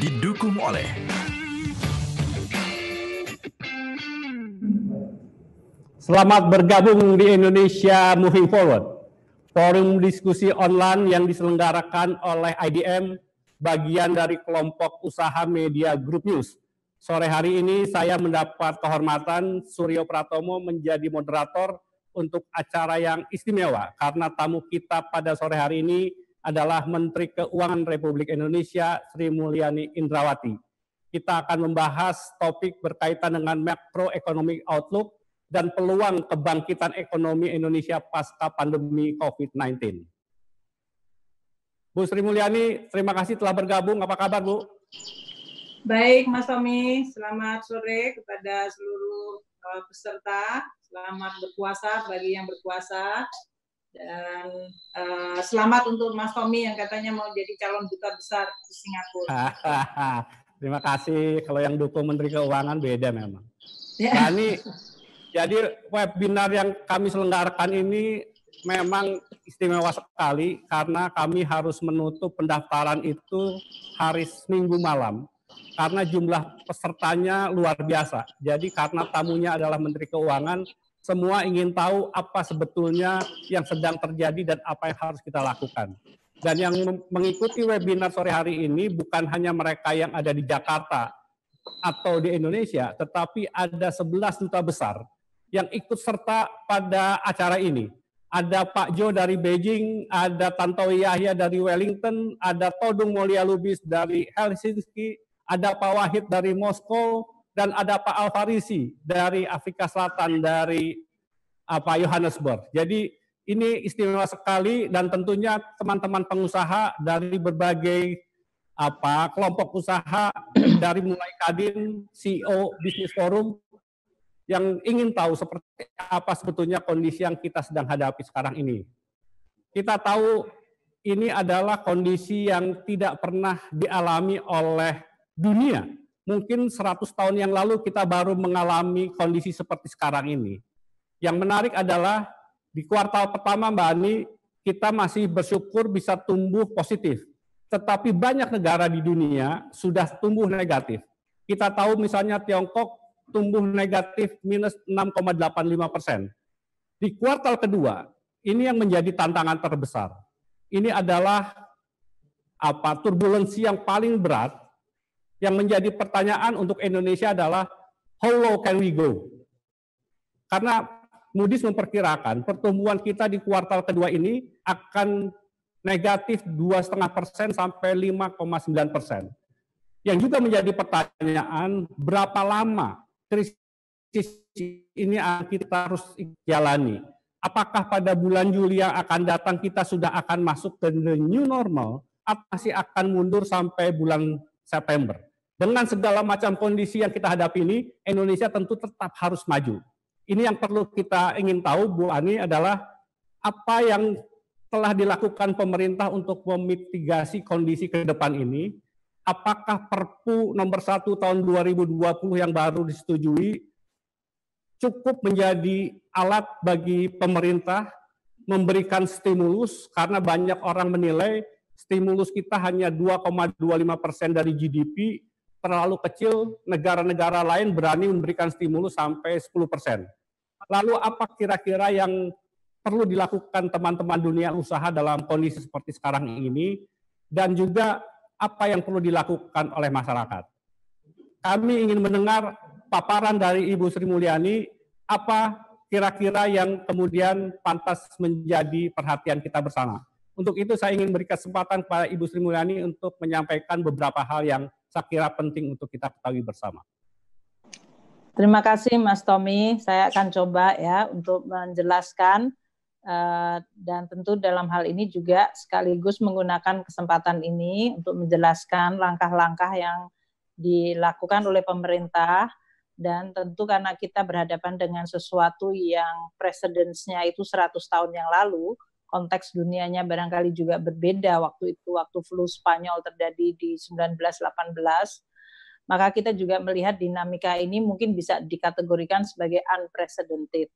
Didukung oleh Selamat bergabung di Indonesia Moving Forward. Forum diskusi online yang diselenggarakan oleh IDM bagian dari kelompok usaha media Group News. Sore hari ini saya mendapat kehormatan Suryo Pratomo menjadi moderator untuk acara yang istimewa karena tamu kita pada sore hari ini adalah Menteri Keuangan Republik Indonesia Sri Mulyani Indrawati. Kita akan membahas topik berkaitan dengan macroeconomic outlook dan peluang kebangkitan ekonomi Indonesia pasca pandemi COVID-19. Bu Sri Mulyani, terima kasih telah bergabung. Apa kabar, Bu? Baik, Mas Tommy. Selamat sore kepada seluruh eh, peserta. Selamat berpuasa bagi yang berpuasa. Dan uh, selamat untuk Mas Tommy yang katanya mau jadi calon duta besar di Singapura. Terima kasih. Kalau yang dukung Menteri Keuangan beda memang. Ya. Nah, ini jadi webinar yang kami selenggarakan ini memang istimewa sekali karena kami harus menutup pendaftaran itu hari Minggu malam karena jumlah pesertanya luar biasa. Jadi karena tamunya adalah Menteri Keuangan, semua ingin tahu apa sebetulnya yang sedang terjadi dan apa yang harus kita lakukan. Dan yang mengikuti webinar sore hari ini bukan hanya mereka yang ada di Jakarta atau di Indonesia, tetapi ada 11 duta besar yang ikut serta pada acara ini. Ada Pak Jo dari Beijing, ada Tantowi Yahya dari Wellington, ada Todung Mulia Lubis dari Helsinki, ada Pak Wahid dari Moskow, dan ada Pak Al dari Afrika Selatan dari apa ah, Johannesburg. Jadi ini istimewa sekali dan tentunya teman-teman pengusaha dari berbagai apa kelompok usaha dari mulai Kadin, CEO Business Forum yang ingin tahu seperti apa sebetulnya kondisi yang kita sedang hadapi sekarang ini. Kita tahu ini adalah kondisi yang tidak pernah dialami oleh dunia mungkin 100 tahun yang lalu kita baru mengalami kondisi seperti sekarang ini. Yang menarik adalah di kuartal pertama Mbak Ani kita masih bersyukur bisa tumbuh positif. Tetapi banyak negara di dunia sudah tumbuh negatif. Kita tahu misalnya Tiongkok tumbuh negatif minus 6,85 persen. Di kuartal kedua, ini yang menjadi tantangan terbesar. Ini adalah apa turbulensi yang paling berat yang menjadi pertanyaan untuk Indonesia adalah how low can we go? Karena Moody's memperkirakan pertumbuhan kita di kuartal kedua ini akan negatif 2,5 persen sampai 5,9 persen. Yang juga menjadi pertanyaan, berapa lama krisis ini akan kita harus jalani? Apakah pada bulan Juli yang akan datang kita sudah akan masuk ke the new normal atau masih akan mundur sampai bulan September? Dengan segala macam kondisi yang kita hadapi ini, Indonesia tentu tetap harus maju. Ini yang perlu kita ingin tahu, Bu Ani, adalah apa yang telah dilakukan pemerintah untuk memitigasi kondisi ke depan ini, apakah Perpu nomor 1 tahun 2020 yang baru disetujui cukup menjadi alat bagi pemerintah memberikan stimulus karena banyak orang menilai stimulus kita hanya 2,25 persen dari GDP terlalu kecil negara-negara lain berani memberikan stimulus sampai 10 Lalu apa kira-kira yang perlu dilakukan teman-teman dunia usaha dalam kondisi seperti sekarang ini dan juga apa yang perlu dilakukan oleh masyarakat. Kami ingin mendengar paparan dari Ibu Sri Mulyani apa kira-kira yang kemudian pantas menjadi perhatian kita bersama. Untuk itu saya ingin beri kesempatan kepada Ibu Sri Mulyani untuk menyampaikan beberapa hal yang saya kira penting untuk kita ketahui bersama. Terima kasih Mas Tommy. Saya akan coba ya untuk menjelaskan eh, dan tentu dalam hal ini juga sekaligus menggunakan kesempatan ini untuk menjelaskan langkah-langkah yang dilakukan oleh pemerintah dan tentu karena kita berhadapan dengan sesuatu yang presidensinya itu 100 tahun yang lalu konteks dunianya barangkali juga berbeda waktu itu waktu flu Spanyol terjadi di 1918 maka kita juga melihat dinamika ini mungkin bisa dikategorikan sebagai unprecedented.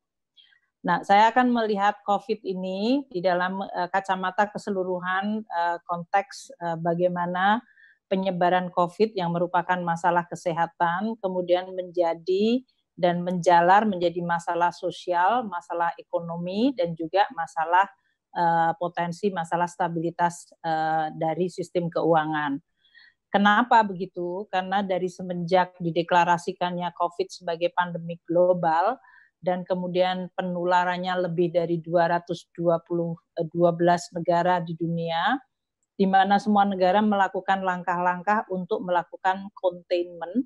Nah, saya akan melihat COVID ini di dalam eh, kacamata keseluruhan eh, konteks eh, bagaimana penyebaran COVID yang merupakan masalah kesehatan kemudian menjadi dan menjalar menjadi masalah sosial, masalah ekonomi dan juga masalah Eh, potensi masalah stabilitas eh, dari sistem keuangan. Kenapa begitu? Karena dari semenjak dideklarasikannya COVID sebagai pandemi global dan kemudian penularannya lebih dari 220 12 eh, negara di dunia, di mana semua negara melakukan langkah-langkah untuk melakukan containment,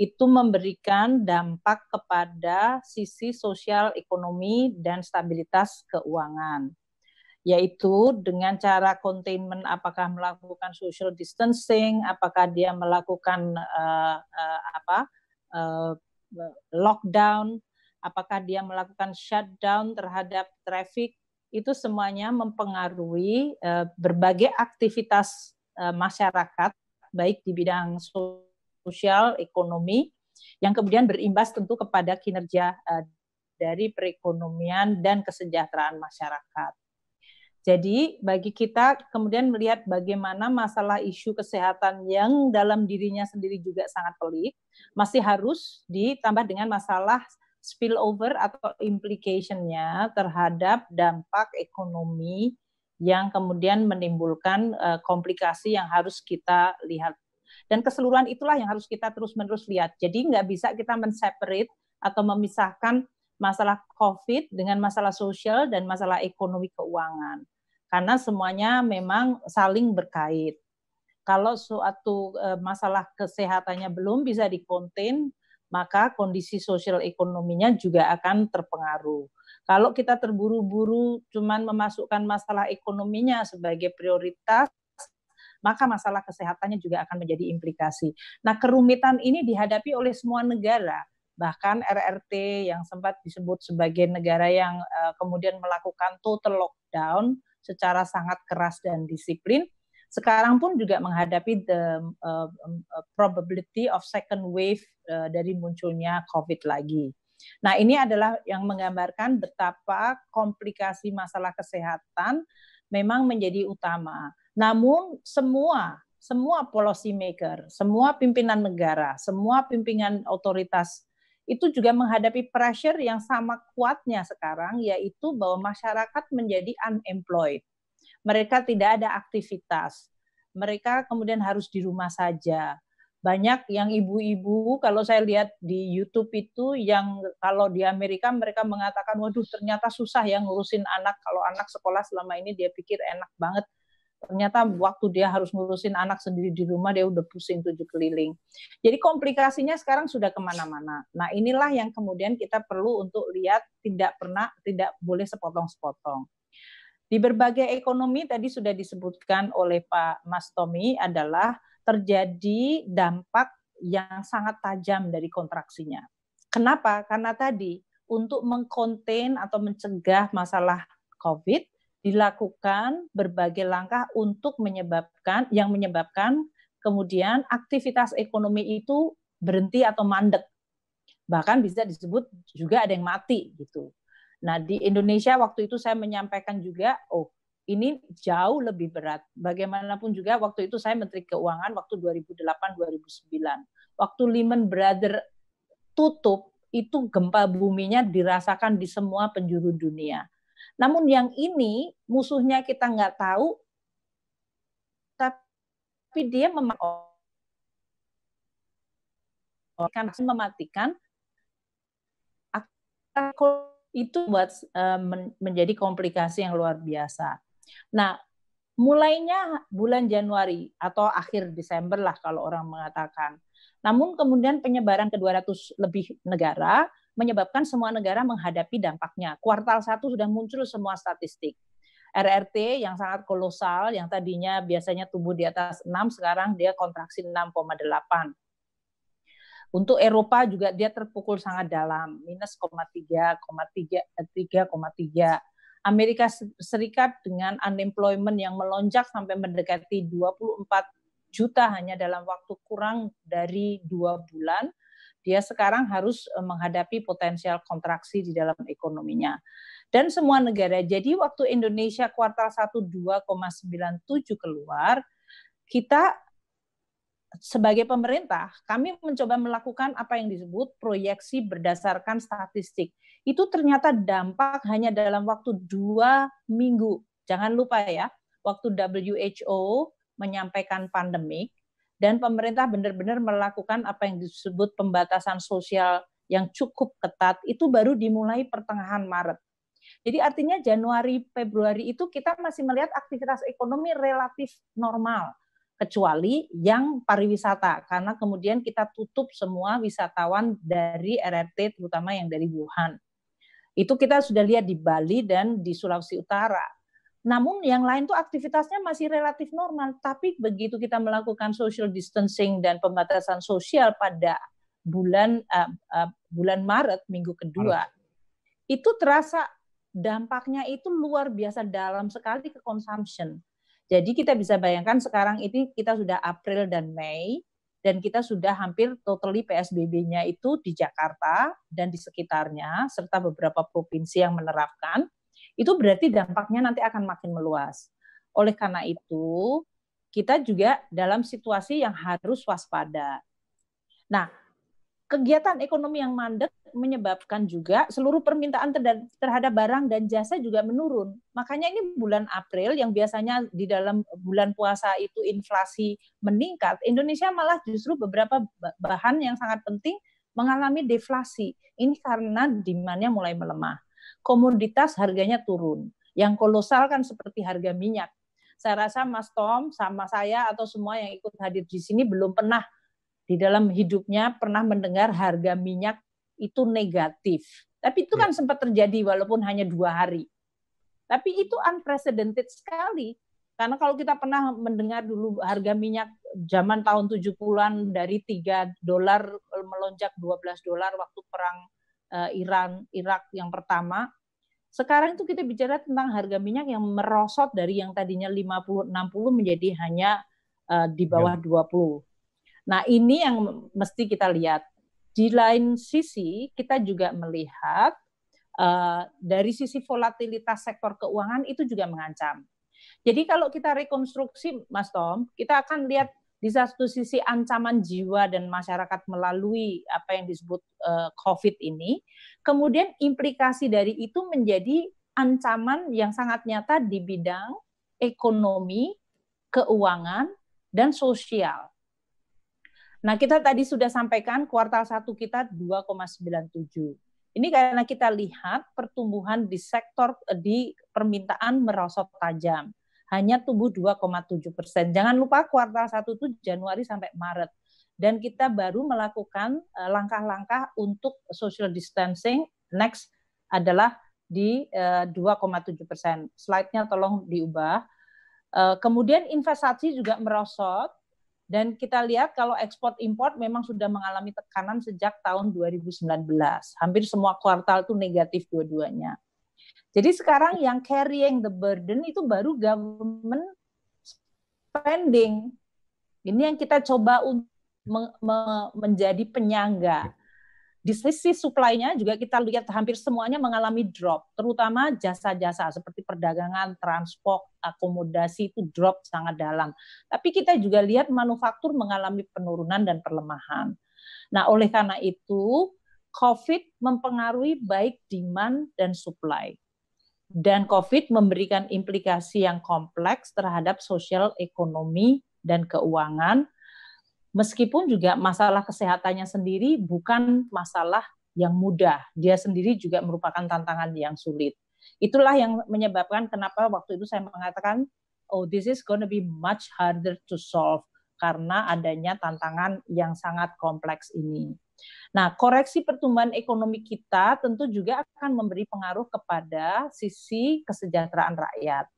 itu memberikan dampak kepada sisi sosial ekonomi dan stabilitas keuangan yaitu dengan cara containment apakah melakukan social distancing apakah dia melakukan uh, uh, apa uh, lockdown apakah dia melakukan shutdown terhadap traffic itu semuanya mempengaruhi uh, berbagai aktivitas uh, masyarakat baik di bidang sosial ekonomi yang kemudian berimbas tentu kepada kinerja uh, dari perekonomian dan kesejahteraan masyarakat jadi bagi kita kemudian melihat bagaimana masalah isu kesehatan yang dalam dirinya sendiri juga sangat pelik, masih harus ditambah dengan masalah spillover atau implication-nya terhadap dampak ekonomi yang kemudian menimbulkan eh, komplikasi yang harus kita lihat. Dan keseluruhan itulah yang harus kita terus-menerus lihat. Jadi nggak bisa kita menseparate atau memisahkan masalah COVID dengan masalah sosial dan masalah ekonomi keuangan. Karena semuanya memang saling berkait. Kalau suatu eh, masalah kesehatannya belum bisa dikonten, maka kondisi sosial ekonominya juga akan terpengaruh. Kalau kita terburu-buru cuman memasukkan masalah ekonominya sebagai prioritas, maka masalah kesehatannya juga akan menjadi implikasi. Nah, kerumitan ini dihadapi oleh semua negara bahkan RRT yang sempat disebut sebagai negara yang uh, kemudian melakukan total lockdown secara sangat keras dan disiplin sekarang pun juga menghadapi the uh, probability of second wave uh, dari munculnya COVID lagi. Nah, ini adalah yang menggambarkan betapa komplikasi masalah kesehatan memang menjadi utama. Namun semua semua policy maker, semua pimpinan negara, semua pimpinan otoritas itu juga menghadapi pressure yang sama kuatnya sekarang, yaitu bahwa masyarakat menjadi unemployed. Mereka tidak ada aktivitas. Mereka kemudian harus di rumah saja. Banyak yang ibu-ibu, kalau saya lihat di YouTube itu, yang kalau di Amerika mereka mengatakan, waduh ternyata susah ya ngurusin anak. Kalau anak sekolah selama ini dia pikir enak banget Ternyata waktu dia harus ngurusin anak sendiri di rumah, dia udah pusing tujuh keliling. Jadi komplikasinya sekarang sudah kemana-mana. Nah inilah yang kemudian kita perlu untuk lihat tidak pernah, tidak boleh sepotong-sepotong. Di berbagai ekonomi tadi sudah disebutkan oleh Pak Mas Tommy adalah terjadi dampak yang sangat tajam dari kontraksinya. Kenapa? Karena tadi untuk mengkonten atau mencegah masalah COVID, dilakukan berbagai langkah untuk menyebabkan yang menyebabkan kemudian aktivitas ekonomi itu berhenti atau mandek. Bahkan bisa disebut juga ada yang mati gitu. Nah, di Indonesia waktu itu saya menyampaikan juga oh ini jauh lebih berat. Bagaimanapun juga waktu itu saya Menteri Keuangan waktu 2008-2009. Waktu Lehman Brother tutup, itu gempa buminya dirasakan di semua penjuru dunia. Namun yang ini musuhnya kita nggak tahu, tapi dia mematikan, mematikan itu buat eh, menjadi komplikasi yang luar biasa. Nah, mulainya bulan Januari atau akhir Desember lah kalau orang mengatakan. Namun kemudian penyebaran ke 200 lebih negara menyebabkan semua negara menghadapi dampaknya. Kuartal satu sudah muncul semua statistik. RRT yang sangat kolosal, yang tadinya biasanya tumbuh di atas 6, sekarang dia kontraksi 6,8. Untuk Eropa juga dia terpukul sangat dalam, minus 3,3, eh, Amerika Serikat dengan unemployment yang melonjak sampai mendekati 24 juta hanya dalam waktu kurang dari dua bulan, dia sekarang harus eh, menghadapi potensial kontraksi di dalam ekonominya. Dan semua negara. Jadi waktu Indonesia kuartal 1 2,97 keluar, kita sebagai pemerintah, kami mencoba melakukan apa yang disebut proyeksi berdasarkan statistik. Itu ternyata dampak hanya dalam waktu dua minggu. Jangan lupa ya, waktu WHO menyampaikan pandemik, dan pemerintah benar-benar melakukan apa yang disebut pembatasan sosial yang cukup ketat itu baru dimulai pertengahan Maret. Jadi artinya Januari Februari itu kita masih melihat aktivitas ekonomi relatif normal kecuali yang pariwisata karena kemudian kita tutup semua wisatawan dari RRT terutama yang dari Wuhan. Itu kita sudah lihat di Bali dan di Sulawesi Utara namun yang lain tuh aktivitasnya masih relatif normal, tapi begitu kita melakukan social distancing dan pembatasan sosial pada bulan uh, uh, bulan Maret minggu kedua, Maret. itu terasa dampaknya itu luar biasa dalam sekali ke consumption. Jadi kita bisa bayangkan sekarang ini kita sudah April dan Mei dan kita sudah hampir totally PSBB-nya itu di Jakarta dan di sekitarnya serta beberapa provinsi yang menerapkan itu berarti dampaknya nanti akan makin meluas. Oleh karena itu, kita juga dalam situasi yang harus waspada. Nah, kegiatan ekonomi yang mandek menyebabkan juga seluruh permintaan terhadap barang dan jasa juga menurun. Makanya ini bulan April yang biasanya di dalam bulan puasa itu inflasi meningkat, Indonesia malah justru beberapa bahan yang sangat penting mengalami deflasi. Ini karena demand-nya mulai melemah komoditas harganya turun. Yang kolosal kan seperti harga minyak. Saya rasa Mas Tom sama saya atau semua yang ikut hadir di sini belum pernah di dalam hidupnya pernah mendengar harga minyak itu negatif. Tapi itu ya. kan sempat terjadi walaupun hanya dua hari. Tapi itu unprecedented sekali. Karena kalau kita pernah mendengar dulu harga minyak zaman tahun 70-an dari 3 dolar melonjak 12 dolar waktu perang eh, Iran Irak yang pertama, sekarang itu kita bicara tentang harga minyak yang merosot dari yang tadinya 50 60 menjadi hanya uh, di ya. bawah ya. 20. Nah, ini yang mesti kita lihat. Di lain sisi, kita juga melihat uh, dari sisi volatilitas sektor keuangan itu juga mengancam. Jadi kalau kita rekonstruksi, Mas Tom, kita akan lihat di satu sisi ancaman jiwa dan masyarakat melalui apa yang disebut eh, COVID ini, kemudian implikasi dari itu menjadi ancaman yang sangat nyata di bidang ekonomi, keuangan, dan sosial. Nah, kita tadi sudah sampaikan kuartal satu kita 2,97. Ini karena kita lihat pertumbuhan di sektor eh, di permintaan merosot tajam hanya tumbuh 2,7 persen. Jangan lupa kuartal 1 itu Januari sampai Maret. Dan kita baru melakukan eh, langkah-langkah untuk social distancing. Next adalah di 2,7 eh, persen. Slide-nya tolong diubah. Eh, kemudian investasi juga merosot. Dan kita lihat kalau ekspor impor memang sudah mengalami tekanan sejak tahun 2019. Hampir semua kuartal itu negatif dua-duanya. Jadi sekarang yang carrying the burden itu baru government spending. Ini yang kita coba menjadi penyangga. Di sisi supply-nya juga kita lihat hampir semuanya mengalami drop, terutama jasa-jasa seperti perdagangan, transport, akomodasi itu drop sangat dalam. Tapi kita juga lihat manufaktur mengalami penurunan dan perlemahan. Nah, oleh karena itu COVID mempengaruhi baik demand dan supply. Dan COVID memberikan implikasi yang kompleks terhadap sosial ekonomi dan keuangan, meskipun juga masalah kesehatannya sendiri bukan masalah yang mudah. Dia sendiri juga merupakan tantangan yang sulit. Itulah yang menyebabkan kenapa waktu itu saya mengatakan, oh this is going to be much harder to solve karena adanya tantangan yang sangat kompleks ini. Nah, koreksi pertumbuhan ekonomi kita tentu juga akan memberi pengaruh kepada sisi kesejahteraan rakyat.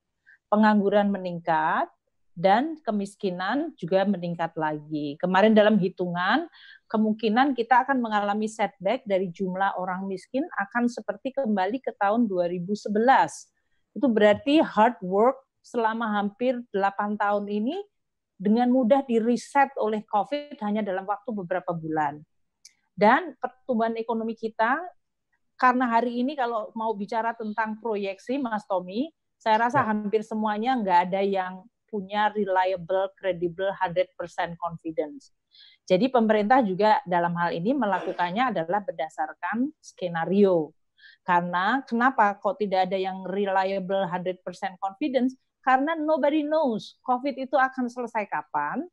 Pengangguran meningkat dan kemiskinan juga meningkat lagi. Kemarin dalam hitungan, kemungkinan kita akan mengalami setback dari jumlah orang miskin akan seperti kembali ke tahun 2011. Itu berarti hard work selama hampir 8 tahun ini dengan mudah diriset oleh COVID hanya dalam waktu beberapa bulan. Dan pertumbuhan ekonomi kita, karena hari ini kalau mau bicara tentang proyeksi, Mas Tommy, saya rasa ya. hampir semuanya nggak ada yang punya reliable, credible, 100% confidence. Jadi pemerintah juga dalam hal ini melakukannya adalah berdasarkan skenario. Karena kenapa kok tidak ada yang reliable 100% confidence? karena nobody knows COVID itu akan selesai kapan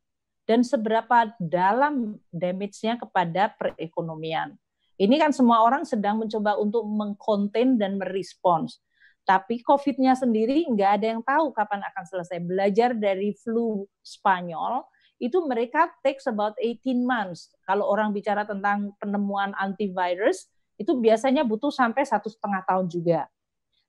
dan seberapa dalam damage-nya kepada perekonomian. Ini kan semua orang sedang mencoba untuk mengkonten dan merespons. Tapi COVID-nya sendiri nggak ada yang tahu kapan akan selesai. Belajar dari flu Spanyol, itu mereka takes about 18 months. Kalau orang bicara tentang penemuan antivirus, itu biasanya butuh sampai satu setengah tahun juga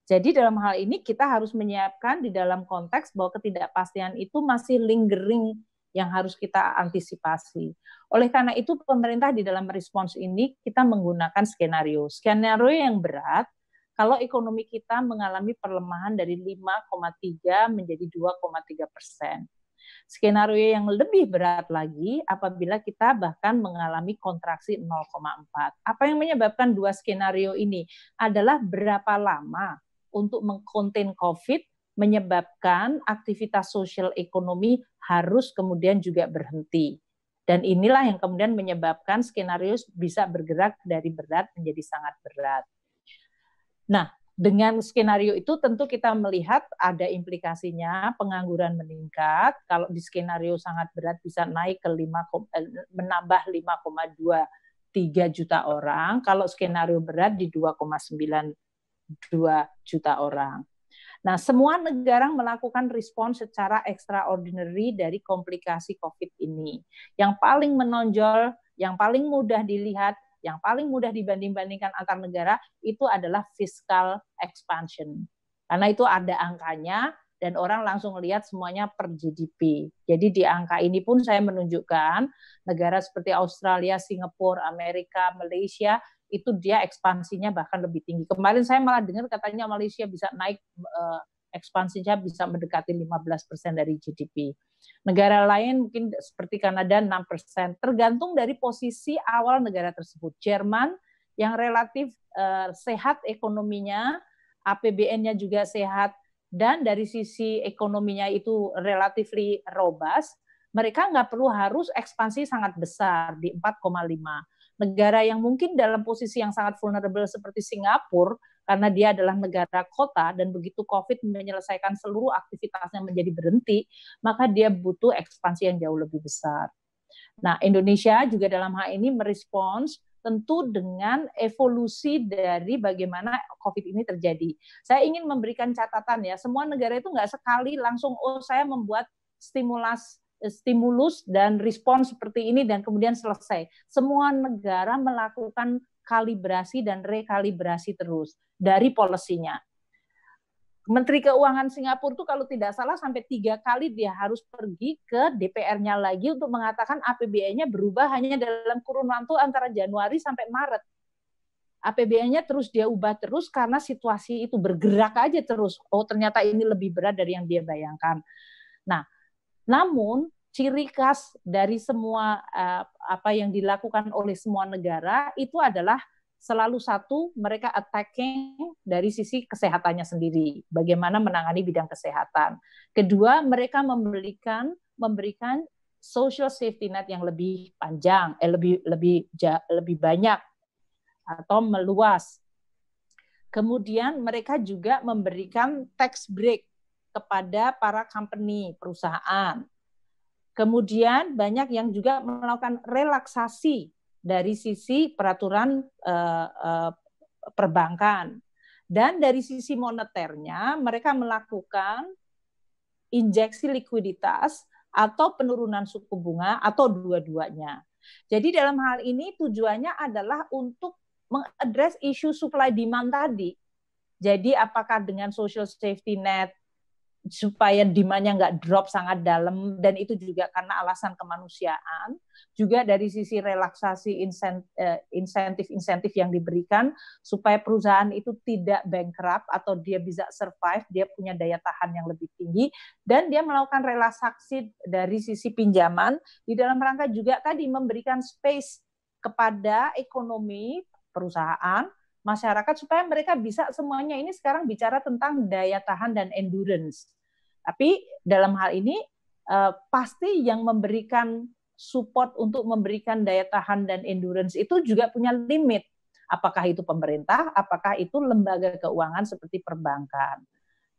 jadi dalam hal ini kita harus menyiapkan di dalam konteks bahwa ketidakpastian itu masih lingering yang harus kita antisipasi. Oleh karena itu pemerintah di dalam respons ini kita menggunakan skenario. Skenario yang berat kalau ekonomi kita mengalami perlemahan dari 5,3 menjadi 2,3 persen. Skenario yang lebih berat lagi apabila kita bahkan mengalami kontraksi 0,4. Apa yang menyebabkan dua skenario ini adalah berapa lama untuk mengkonten COVID menyebabkan aktivitas sosial ekonomi harus kemudian juga berhenti. Dan inilah yang kemudian menyebabkan skenario bisa bergerak dari berat menjadi sangat berat. Nah, dengan skenario itu tentu kita melihat ada implikasinya pengangguran meningkat kalau di skenario sangat berat bisa naik ke 5 eh, menambah 5,23 juta orang kalau skenario berat di 2,9 juta orang. Nah, semua negara melakukan respon secara extraordinary dari komplikasi COVID ini. Yang paling menonjol, yang paling mudah dilihat, yang paling mudah dibanding-bandingkan antar negara itu adalah fiscal expansion. Karena itu ada angkanya dan orang langsung lihat semuanya per GDP. Jadi di angka ini pun saya menunjukkan negara seperti Australia, Singapura, Amerika, Malaysia itu dia ekspansinya bahkan lebih tinggi. Kemarin saya malah dengar katanya Malaysia bisa naik eh, ekspansinya bisa mendekati 15% dari GDP. Negara lain mungkin seperti Kanada 6%, tergantung dari posisi awal negara tersebut. Jerman yang relatif eh, sehat ekonominya, APBN-nya juga sehat dan dari sisi ekonominya itu relatif robust, mereka nggak perlu harus ekspansi sangat besar di 4,5 negara yang mungkin dalam posisi yang sangat vulnerable seperti Singapura karena dia adalah negara kota dan begitu COVID menyelesaikan seluruh aktivitasnya menjadi berhenti, maka dia butuh ekspansi yang jauh lebih besar. Nah, Indonesia juga dalam hal ini merespons tentu dengan evolusi dari bagaimana COVID ini terjadi. Saya ingin memberikan catatan ya, semua negara itu nggak sekali langsung, oh saya membuat stimulus stimulus dan respon seperti ini dan kemudian selesai. Semua negara melakukan kalibrasi dan rekalibrasi terus dari polisinya. Menteri Keuangan Singapura itu kalau tidak salah sampai tiga kali dia harus pergi ke DPR-nya lagi untuk mengatakan APBN-nya berubah hanya dalam kurun waktu antara Januari sampai Maret. APBN-nya terus dia ubah terus karena situasi itu bergerak aja terus. Oh ternyata ini lebih berat dari yang dia bayangkan. Namun ciri khas dari semua eh, apa yang dilakukan oleh semua negara itu adalah selalu satu mereka attacking dari sisi kesehatannya sendiri, bagaimana menangani bidang kesehatan. Kedua, mereka memberikan memberikan social safety net yang lebih panjang, eh, lebih lebih lebih banyak atau meluas. Kemudian mereka juga memberikan tax break kepada para company, perusahaan. Kemudian banyak yang juga melakukan relaksasi dari sisi peraturan eh, eh, perbankan. Dan dari sisi moneternya, mereka melakukan injeksi likuiditas atau penurunan suku bunga atau dua-duanya. Jadi dalam hal ini tujuannya adalah untuk mengadres isu supply demand tadi. Jadi apakah dengan social safety net supaya demandnya nggak drop sangat dalam dan itu juga karena alasan kemanusiaan juga dari sisi relaksasi eh, insentif-insentif yang diberikan supaya perusahaan itu tidak bankrupt atau dia bisa survive dia punya daya tahan yang lebih tinggi dan dia melakukan relaksasi dari sisi pinjaman di dalam rangka juga tadi memberikan space kepada ekonomi perusahaan masyarakat supaya mereka bisa semuanya ini sekarang bicara tentang daya tahan dan endurance. Tapi dalam hal ini eh, pasti yang memberikan support untuk memberikan daya tahan dan endurance itu juga punya limit. Apakah itu pemerintah, apakah itu lembaga keuangan seperti perbankan.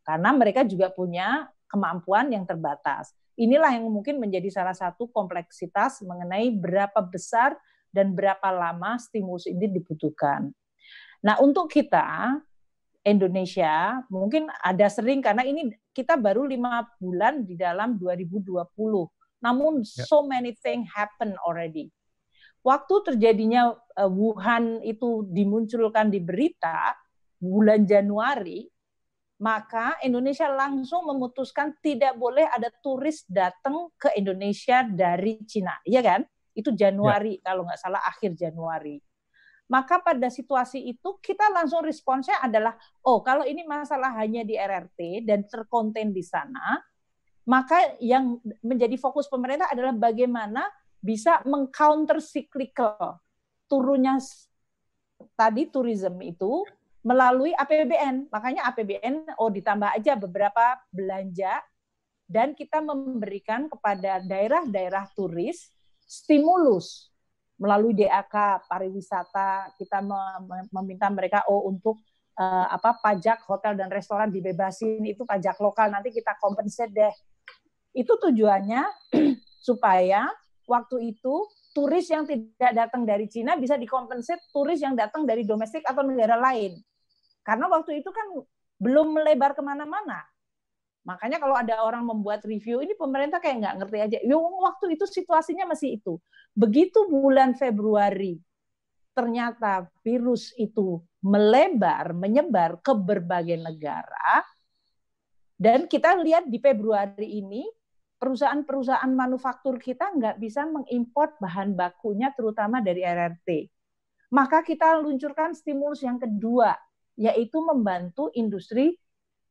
Karena mereka juga punya kemampuan yang terbatas. Inilah yang mungkin menjadi salah satu kompleksitas mengenai berapa besar dan berapa lama stimulus ini dibutuhkan. Nah, untuk kita Indonesia mungkin ada sering karena ini kita baru lima bulan di dalam 2020. Namun yeah. so many things happen already. Waktu terjadinya eh, Wuhan itu dimunculkan di berita bulan Januari, maka Indonesia langsung memutuskan tidak boleh ada turis datang ke Indonesia dari Cina, Iya kan? Itu Januari ya. kalau nggak salah akhir Januari maka pada situasi itu kita langsung responsnya adalah oh kalau ini masalah hanya di RRT dan terkonten di sana maka yang menjadi fokus pemerintah adalah bagaimana bisa mengcounter cyclical turunnya tadi tourism itu melalui APBN. Makanya APBN oh ditambah aja beberapa belanja dan kita memberikan kepada daerah-daerah turis stimulus melalui DAK pariwisata kita meminta mereka oh untuk uh, apa pajak hotel dan restoran dibebasin itu pajak lokal nanti kita kompensasi deh. Itu tujuannya supaya waktu itu turis yang tidak datang dari Cina bisa dikompensasi turis yang datang dari domestik atau negara lain. Karena waktu itu kan belum melebar kemana-mana. Makanya kalau ada orang membuat review, ini pemerintah kayak nggak ngerti aja. waktu itu situasinya masih itu. Begitu bulan Februari, ternyata virus itu melebar, menyebar ke berbagai negara. Dan kita lihat di Februari ini, perusahaan-perusahaan manufaktur kita nggak bisa mengimport bahan bakunya terutama dari RRT. Maka kita luncurkan stimulus yang kedua, yaitu membantu industri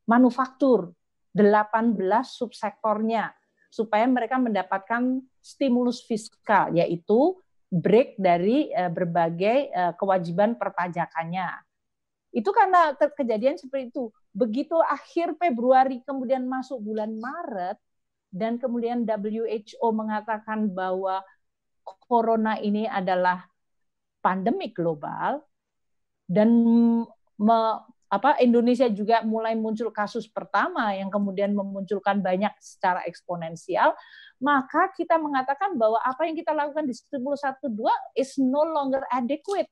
manufaktur 18 subsektornya supaya mereka mendapatkan stimulus fiskal yaitu break dari eh, berbagai eh, kewajiban perpajakannya. Itu karena kejadian seperti itu. Begitu akhir Februari kemudian masuk bulan Maret dan kemudian WHO mengatakan bahwa corona ini adalah pandemi global dan apa Indonesia juga mulai muncul kasus pertama yang kemudian memunculkan banyak secara eksponensial, maka kita mengatakan bahwa apa yang kita lakukan di 1012 is no longer adequate.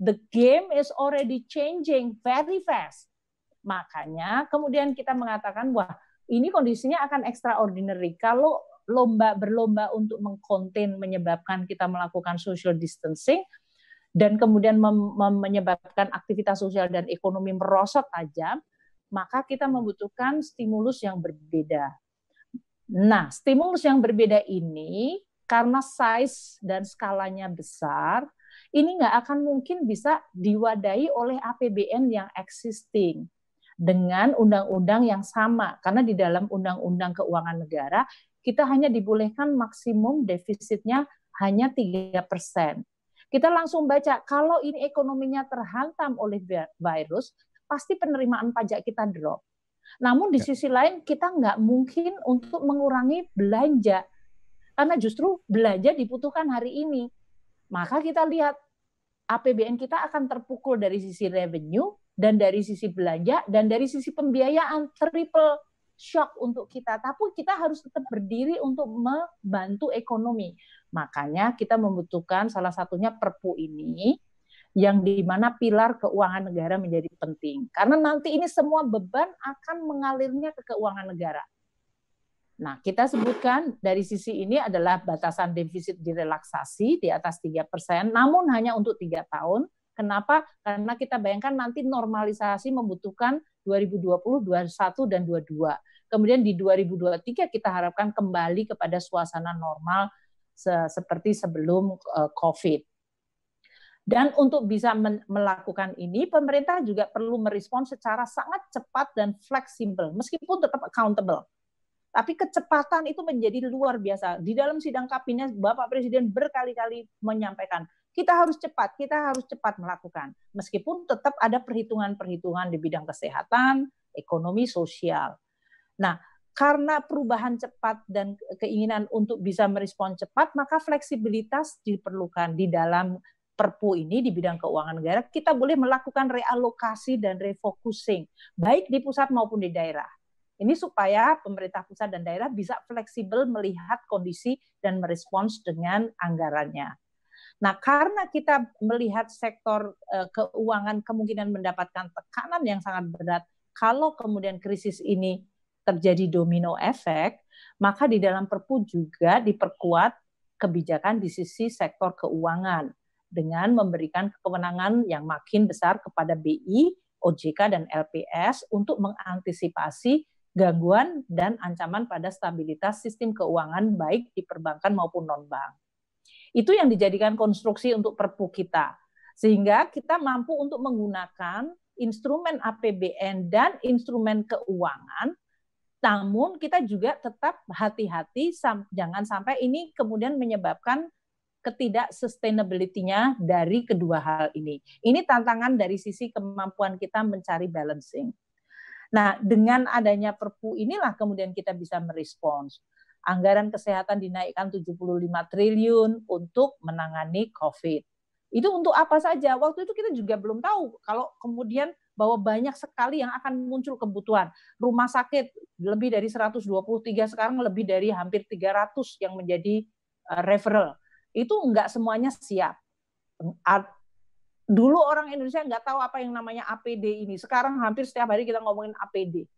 The game is already changing very fast. Makanya kemudian kita mengatakan wah ini kondisinya akan extraordinary kalau lomba berlomba untuk mengkonten menyebabkan kita melakukan social distancing dan kemudian menyebabkan aktivitas sosial dan ekonomi merosot tajam, maka kita membutuhkan stimulus yang berbeda. Nah, stimulus yang berbeda ini karena size dan skalanya besar, ini nggak akan mungkin bisa diwadahi oleh APBN yang existing dengan undang-undang yang sama. Karena di dalam undang-undang keuangan negara, kita hanya dibolehkan maksimum defisitnya hanya 3 persen. Kita langsung baca, kalau ini ekonominya terhantam oleh virus, pasti penerimaan pajak kita drop. Namun di ya. sisi lain kita nggak mungkin untuk mengurangi belanja. Karena justru belanja dibutuhkan hari ini. Maka kita lihat APBN kita akan terpukul dari sisi revenue, dan dari sisi belanja, dan dari sisi pembiayaan triple shock untuk kita, tapi kita harus tetap berdiri untuk membantu ekonomi. Makanya kita membutuhkan salah satunya Perpu ini yang di mana pilar keuangan negara menjadi penting. Karena nanti ini semua beban akan mengalirnya ke keuangan negara. Nah, kita sebutkan dari sisi ini adalah batasan defisit direlaksasi di atas 3 persen, namun hanya untuk tiga tahun. Kenapa? Karena kita bayangkan nanti normalisasi membutuhkan 2020, 21 dan 22. Kemudian di 2023 kita harapkan kembali kepada suasana normal se seperti sebelum uh, COVID. Dan untuk bisa melakukan ini, pemerintah juga perlu merespon secara sangat cepat dan fleksibel, meskipun tetap accountable. Tapi kecepatan itu menjadi luar biasa. Di dalam sidang kabinet, Bapak Presiden berkali-kali menyampaikan kita harus cepat, kita harus cepat melakukan. Meskipun tetap ada perhitungan-perhitungan di bidang kesehatan, ekonomi, sosial. Nah, karena perubahan cepat dan keinginan untuk bisa merespon cepat, maka fleksibilitas diperlukan di dalam Perpu ini di bidang keuangan negara, kita boleh melakukan realokasi dan refocusing, baik di pusat maupun di daerah. Ini supaya pemerintah pusat dan daerah bisa fleksibel melihat kondisi dan merespons dengan anggarannya. Nah, karena kita melihat sektor uh, keuangan kemungkinan mendapatkan tekanan yang sangat berat kalau kemudian krisis ini terjadi domino efek, maka di dalam Perpu juga diperkuat kebijakan di sisi sektor keuangan dengan memberikan kewenangan yang makin besar kepada BI, OJK dan LPS untuk mengantisipasi gangguan dan ancaman pada stabilitas sistem keuangan baik di perbankan maupun non-bank. Itu yang dijadikan konstruksi untuk perpu kita. Sehingga kita mampu untuk menggunakan instrumen APBN dan instrumen keuangan namun kita juga tetap hati-hati jangan sampai ini kemudian menyebabkan ketidak sustainability-nya dari kedua hal ini. Ini tantangan dari sisi kemampuan kita mencari balancing. Nah, dengan adanya perpu inilah kemudian kita bisa merespons anggaran kesehatan dinaikkan 75 triliun untuk menangani COVID. Itu untuk apa saja? Waktu itu kita juga belum tahu kalau kemudian bahwa banyak sekali yang akan muncul kebutuhan. Rumah sakit lebih dari 123 sekarang lebih dari hampir 300 yang menjadi eh, referral. Itu enggak semuanya siap. Dulu orang Indonesia enggak tahu apa yang namanya APD ini. Sekarang hampir setiap hari kita ngomongin APD.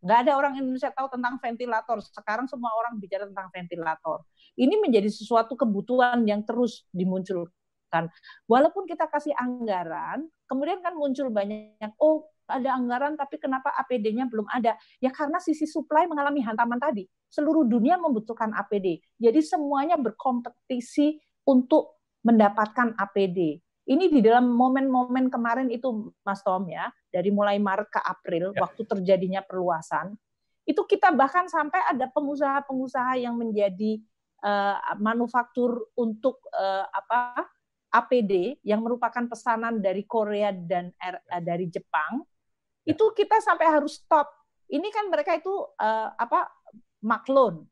Nggak ada orang Indonesia tahu tentang ventilator. Sekarang semua orang bicara tentang ventilator. Ini menjadi sesuatu kebutuhan yang terus dimunculkan. Walaupun kita kasih anggaran, kemudian kan muncul banyak, oh ada anggaran tapi kenapa APD-nya belum ada? Ya karena sisi supply mengalami hantaman tadi. Seluruh dunia membutuhkan APD. Jadi semuanya berkompetisi untuk mendapatkan APD. Ini di dalam momen-momen kemarin itu Mas Tom ya, dari mulai Maret ke April ya. waktu terjadinya perluasan, itu kita bahkan sampai ada pengusaha-pengusaha yang menjadi uh, manufaktur untuk uh, apa? APD yang merupakan pesanan dari Korea dan uh, dari Jepang ya. itu kita sampai harus stop. Ini kan mereka itu uh, apa maklon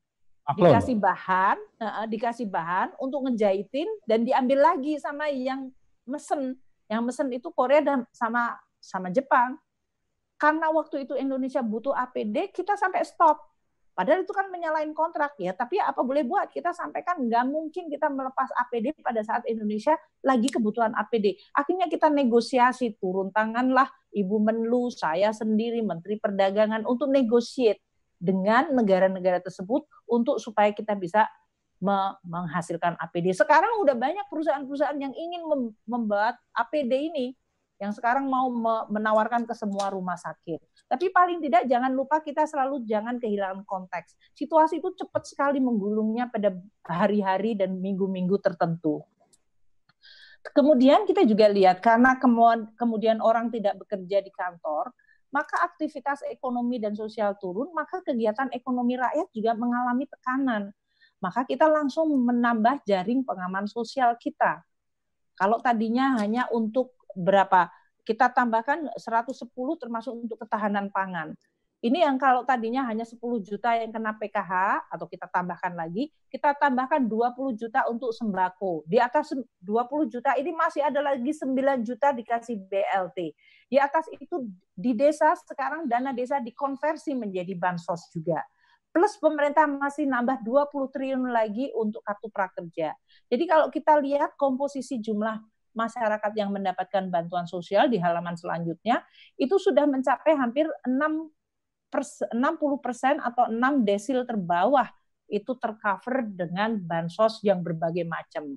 dikasih bahan, uh, dikasih bahan untuk ngejahitin dan diambil lagi sama yang mesen. Yang mesen itu Korea dan sama sama Jepang. Karena waktu itu Indonesia butuh APD, kita sampai stop. Padahal itu kan menyalain kontrak ya, tapi apa boleh buat kita sampaikan nggak mungkin kita melepas APD pada saat Indonesia lagi kebutuhan APD. Akhirnya kita negosiasi turun tanganlah Ibu Menlu, saya sendiri Menteri Perdagangan untuk negosiat dengan negara-negara tersebut untuk supaya kita bisa menghasilkan APD. Sekarang udah banyak perusahaan-perusahaan yang ingin membuat APD ini, yang sekarang mau menawarkan ke semua rumah sakit. Tapi paling tidak jangan lupa kita selalu jangan kehilangan konteks. Situasi itu cepat sekali menggulungnya pada hari-hari dan minggu-minggu tertentu. Kemudian kita juga lihat karena kemudian orang tidak bekerja di kantor, maka aktivitas ekonomi dan sosial turun, maka kegiatan ekonomi rakyat juga mengalami tekanan maka kita langsung menambah jaring pengaman sosial kita. Kalau tadinya hanya untuk berapa, kita tambahkan 110 termasuk untuk ketahanan pangan. Ini yang kalau tadinya hanya 10 juta yang kena PKH atau kita tambahkan lagi, kita tambahkan 20 juta untuk sembako. Di atas 20 juta ini masih ada lagi 9 juta dikasih BLT. Di atas itu di desa sekarang dana desa dikonversi menjadi bansos juga plus pemerintah masih nambah 20 triliun lagi untuk kartu prakerja. Jadi kalau kita lihat komposisi jumlah masyarakat yang mendapatkan bantuan sosial di halaman selanjutnya itu sudah mencapai hampir 6 60 persen atau 6 desil terbawah itu tercover dengan bansos yang berbagai macam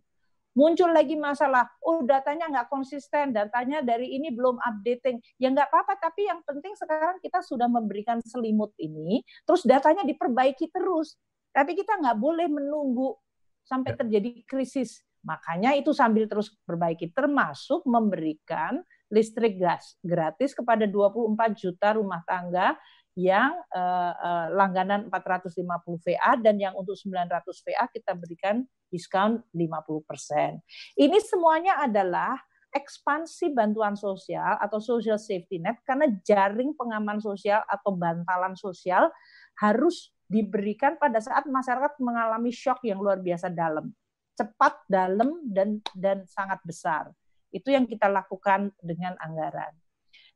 muncul lagi masalah, oh datanya nggak konsisten, datanya dari ini belum updating. Ya nggak apa-apa, tapi yang penting sekarang kita sudah memberikan selimut ini, terus datanya diperbaiki terus. Tapi kita nggak boleh menunggu sampai ya. terjadi krisis. Makanya itu sambil terus perbaiki, termasuk memberikan listrik gas gratis kepada 24 juta rumah tangga yang uh, uh, langganan 450 VA dan yang untuk 900 VA kita berikan diskon 50%. Ini semuanya adalah ekspansi bantuan sosial atau social safety net karena jaring pengaman sosial atau bantalan sosial harus diberikan pada saat masyarakat mengalami shock yang luar biasa dalam, cepat dalam dan dan sangat besar. Itu yang kita lakukan dengan anggaran.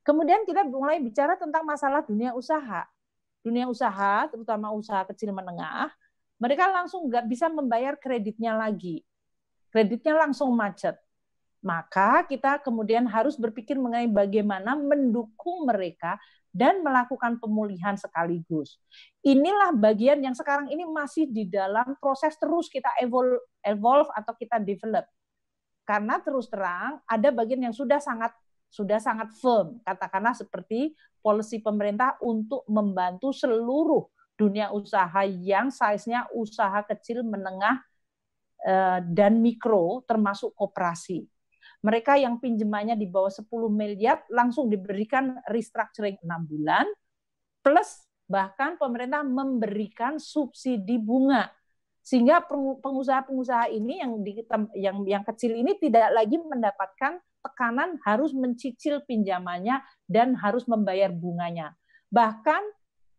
Kemudian kita mulai bicara tentang masalah dunia usaha. Dunia usaha, terutama usaha kecil menengah, mereka langsung nggak bisa membayar kreditnya lagi. Kreditnya langsung macet. Maka kita kemudian harus berpikir mengenai bagaimana mendukung mereka dan melakukan pemulihan sekaligus. Inilah bagian yang sekarang ini masih di dalam proses terus kita evolve, evolve atau kita develop. Karena terus terang ada bagian yang sudah sangat sudah sangat firm, katakanlah seperti polisi pemerintah untuk membantu seluruh dunia usaha yang size-nya usaha kecil, menengah, eh, dan mikro, termasuk koperasi. Mereka yang pinjemannya di bawah 10 miliar langsung diberikan restructuring 6 bulan, plus bahkan pemerintah memberikan subsidi bunga sehingga pengusaha-pengusaha ini yang di, yang yang kecil ini tidak lagi mendapatkan tekanan harus mencicil pinjamannya dan harus membayar bunganya. Bahkan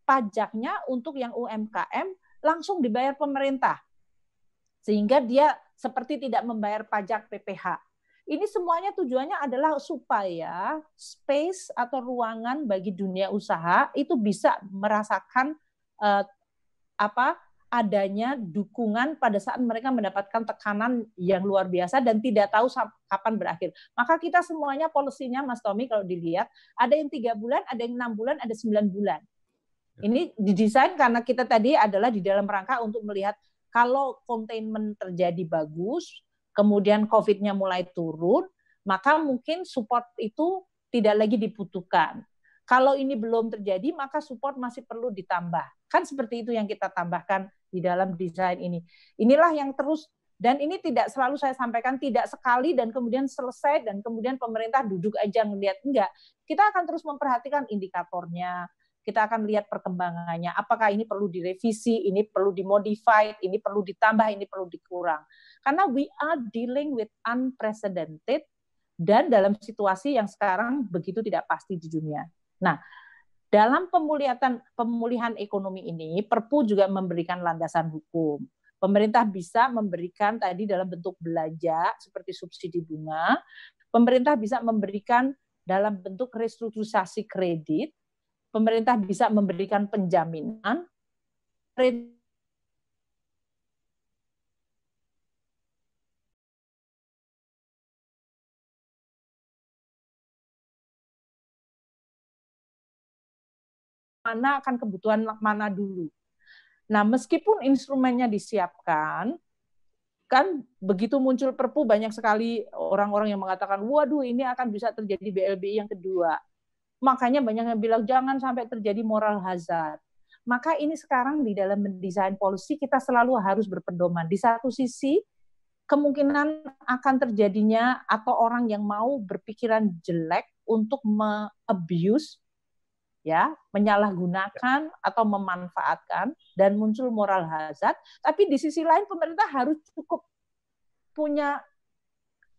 pajaknya untuk yang UMKM langsung dibayar pemerintah. Sehingga dia seperti tidak membayar pajak PPh. Ini semuanya tujuannya adalah supaya space atau ruangan bagi dunia usaha itu bisa merasakan uh, apa adanya dukungan pada saat mereka mendapatkan tekanan yang luar biasa dan tidak tahu kapan berakhir. Maka kita semuanya polisinya, Mas Tommy, kalau dilihat ada yang tiga bulan, ada yang enam bulan, ada sembilan bulan. Ya. Ini didesain karena kita tadi adalah di dalam rangka untuk melihat kalau containment terjadi bagus, kemudian COVID-nya mulai turun, maka mungkin support itu tidak lagi dibutuhkan. Kalau ini belum terjadi, maka support masih perlu ditambah. Kan seperti itu yang kita tambahkan di dalam desain ini. Inilah yang terus dan ini tidak selalu saya sampaikan tidak sekali dan kemudian selesai dan kemudian pemerintah duduk aja ngelihat enggak. Kita akan terus memperhatikan indikatornya, kita akan lihat perkembangannya. Apakah ini perlu direvisi, ini perlu dimodified, ini perlu ditambah, ini perlu dikurang. Karena we are dealing with unprecedented dan dalam situasi yang sekarang begitu tidak pasti di dunia. Nah, dalam pemulihan pemulihan ekonomi ini, Perpu juga memberikan landasan hukum. Pemerintah bisa memberikan tadi dalam bentuk belanja seperti subsidi bunga, pemerintah bisa memberikan dalam bentuk restrukturisasi kredit, pemerintah bisa memberikan penjaminan, mana akan kebutuhan mana dulu. Nah, meskipun instrumennya disiapkan, kan begitu muncul perpu banyak sekali orang-orang yang mengatakan, waduh ini akan bisa terjadi BLBI yang kedua. Makanya banyak yang bilang jangan sampai terjadi moral hazard. Maka ini sekarang di dalam mendesain polisi kita selalu harus berpedoman. Di satu sisi kemungkinan akan terjadinya atau orang yang mau berpikiran jelek untuk me-abuse ya menyalahgunakan atau memanfaatkan dan muncul moral hazard tapi di sisi lain pemerintah harus cukup punya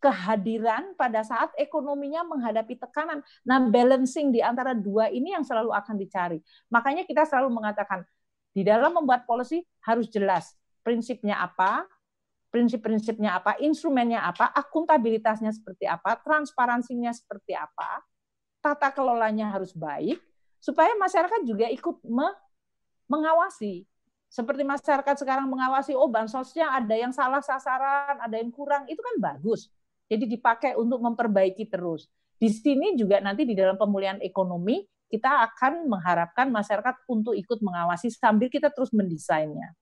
kehadiran pada saat ekonominya menghadapi tekanan. Nah, balancing di antara dua ini yang selalu akan dicari. Makanya kita selalu mengatakan di dalam membuat policy harus jelas prinsipnya apa, prinsip-prinsipnya apa, instrumennya apa, akuntabilitasnya seperti apa, transparansinya seperti apa, tata kelolanya harus baik, supaya masyarakat juga ikut me mengawasi. Seperti masyarakat sekarang mengawasi, oh bansosnya ada yang salah sasaran, ada yang kurang, itu kan bagus. Jadi dipakai untuk memperbaiki terus. Di sini juga nanti di dalam pemulihan ekonomi, kita akan mengharapkan masyarakat untuk ikut mengawasi sambil kita terus mendesainnya.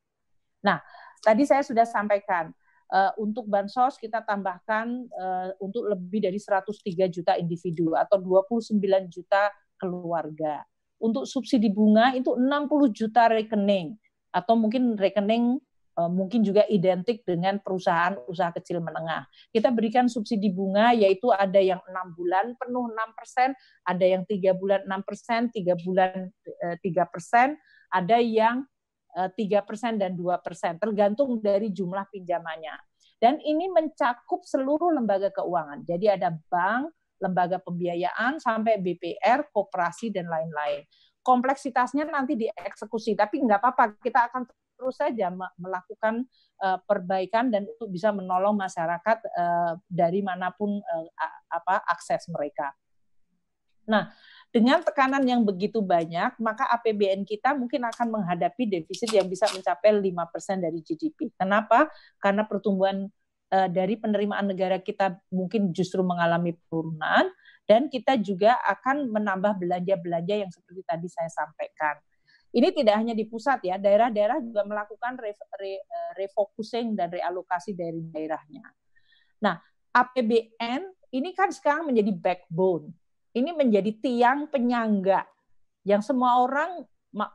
Nah, tadi saya sudah sampaikan, eh, untuk bansos kita tambahkan eh, untuk lebih dari 103 juta individu atau 29 juta keluarga. Untuk subsidi bunga itu 60 juta rekening atau mungkin rekening eh, mungkin juga identik dengan perusahaan usaha kecil menengah. Kita berikan subsidi bunga yaitu ada yang enam bulan penuh 6%, ada yang tiga bulan 6%, tiga bulan eh, tiga persen, ada yang eh, tiga persen dan dua persen, tergantung dari jumlah pinjamannya. Dan ini mencakup seluruh lembaga keuangan. Jadi ada bank, lembaga pembiayaan sampai BPR, koperasi dan lain-lain. Kompleksitasnya nanti dieksekusi, tapi nggak apa-apa, kita akan terus saja melakukan eh, perbaikan dan untuk bisa menolong masyarakat eh, dari manapun eh, apa akses mereka. Nah, dengan tekanan yang begitu banyak, maka APBN kita mungkin akan menghadapi defisit yang bisa mencapai 5% dari GDP. Kenapa? Karena pertumbuhan uh, dari penerimaan negara kita mungkin justru mengalami penurunan dan kita juga akan menambah belanja-belanja yang seperti tadi saya sampaikan. Ini tidak hanya di pusat ya, daerah-daerah juga melakukan eh, refocusing dan realokasi dari daerahnya. Nah, APBN ini kan sekarang menjadi backbone. Ini menjadi tiang penyangga yang semua orang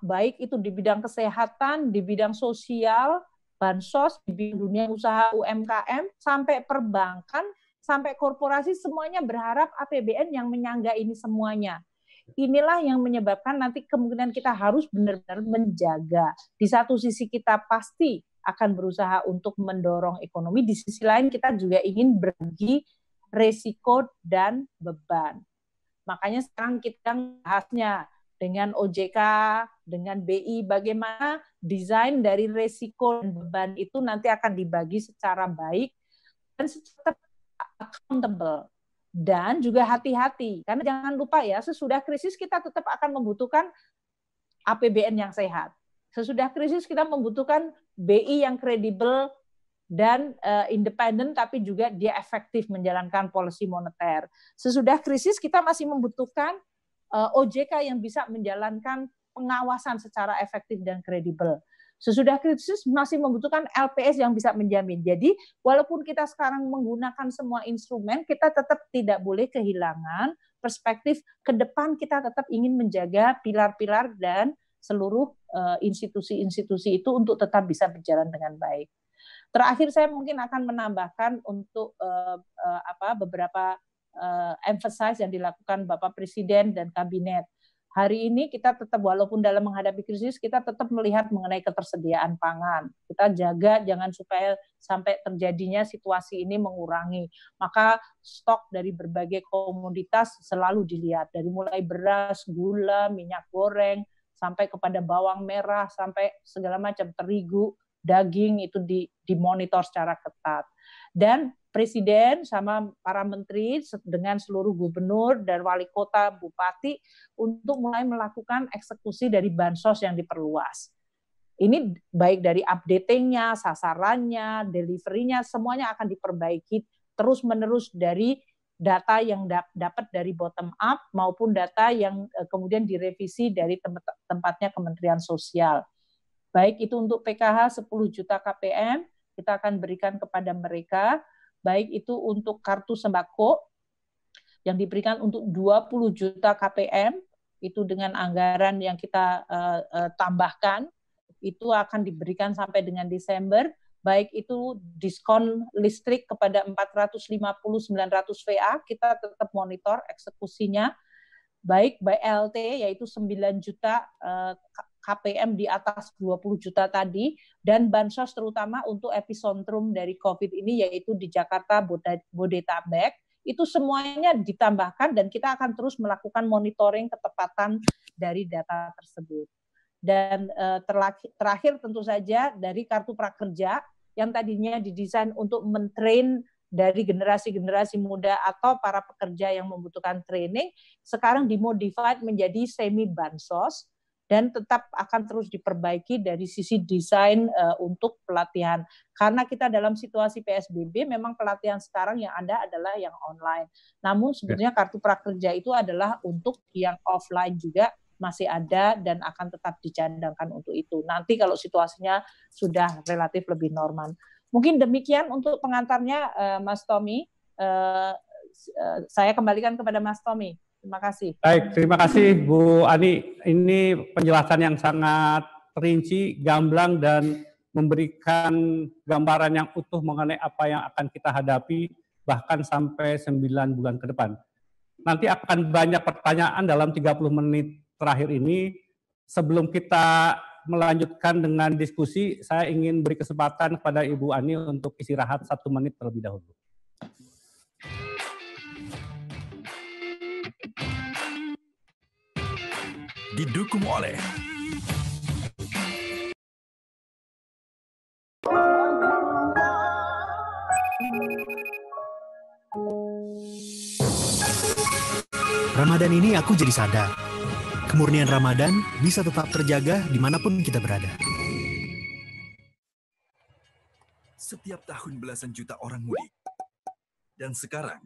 baik itu di bidang kesehatan, di bidang sosial, bansos, di dunia usaha UMKM, sampai perbankan, sampai korporasi, semuanya berharap APBN yang menyangga ini semuanya. Inilah yang menyebabkan nanti kemungkinan kita harus benar-benar menjaga. Di satu sisi kita pasti akan berusaha untuk mendorong ekonomi, di sisi lain kita juga ingin berbagi resiko dan beban. Makanya sekarang kita bahasnya dengan OJK, dengan BI, bagaimana desain dari resiko dan beban itu nanti akan dibagi secara baik dan secara accountable. Dan juga hati-hati, karena jangan lupa ya, sesudah krisis kita tetap akan membutuhkan APBN yang sehat. Sesudah krisis kita membutuhkan BI yang kredibel dan uh, eh, independen tapi juga dia efektif menjalankan polisi moneter. Sesudah krisis kita masih membutuhkan Eh, OJK yang bisa menjalankan pengawasan secara efektif dan kredibel. Sesudah krisis masih membutuhkan LPS yang bisa menjamin. Jadi walaupun kita sekarang menggunakan semua instrumen, kita tetap tidak boleh kehilangan perspektif ke depan kita tetap ingin menjaga pilar-pilar dan seluruh eh, institusi-institusi itu untuk tetap bisa berjalan dengan baik. Terakhir saya mungkin akan menambahkan untuk eh, apa beberapa uh, emphasize yang dilakukan Bapak Presiden dan kabinet. Hari ini kita tetap walaupun dalam menghadapi krisis kita tetap melihat mengenai ketersediaan pangan. Kita jaga jangan supaya sampai terjadinya situasi ini mengurangi. Maka stok dari berbagai komoditas selalu dilihat dari mulai beras, gula, minyak goreng sampai kepada bawang merah sampai segala macam terigu, daging itu di dimonitor secara ketat. Dan presiden sama para menteri dengan seluruh gubernur dan wali kota bupati untuk mulai melakukan eksekusi dari bansos yang diperluas. Ini baik dari updatingnya, sasarannya, deliverynya, semuanya akan diperbaiki terus menerus dari data yang dapat dari bottom up maupun data yang eh, kemudian direvisi dari tempatnya Kementerian Sosial. Baik itu untuk PKH 10 juta KPM kita akan berikan kepada mereka baik itu untuk kartu sembako yang diberikan untuk 20 juta KPM itu dengan anggaran yang kita uh, uh, tambahkan itu akan diberikan sampai dengan Desember baik itu diskon listrik kepada 450 900 VA kita tetap monitor eksekusinya baik BLT yaitu 9 juta eh, KPM di atas 20 juta tadi dan bansos terutama untuk epicentrum dari Covid ini yaitu di Jakarta Bodetabek itu semuanya ditambahkan dan kita akan terus melakukan monitoring ketepatan dari data tersebut. Dan eh, terakhir tentu saja dari kartu prakerja yang tadinya didesain untuk mentrain dari generasi-generasi muda atau para pekerja yang membutuhkan training sekarang dimodified menjadi semi bansos dan tetap akan terus diperbaiki dari sisi desain uh, untuk pelatihan. Karena kita dalam situasi PSBB memang pelatihan sekarang yang ada adalah yang online. Namun sebenarnya ya. kartu prakerja itu adalah untuk yang offline juga masih ada dan akan tetap dicandangkan untuk itu. Nanti kalau situasinya sudah relatif lebih normal. Mungkin demikian untuk pengantarnya uh, Mas Tommy. uh, saya kembalikan kepada Mas Tommy. Terima kasih. Baik, terima kasih Bu Ani. Ini penjelasan yang sangat rinci, gamblang dan memberikan gambaran yang utuh mengenai apa yang akan kita hadapi bahkan sampai 9 bulan ke depan. Nanti akan banyak pertanyaan dalam 30 menit terakhir ini. Sebelum kita melanjutkan dengan diskusi, saya ingin beri kesempatan kepada Ibu Ani untuk istirahat satu menit terlebih dahulu. didukung oleh Ramadan ini aku jadi sadar. Kemurnian Ramadan bisa tetap terjaga dimanapun kita berada. Setiap tahun belasan juta orang mudik. Dan sekarang,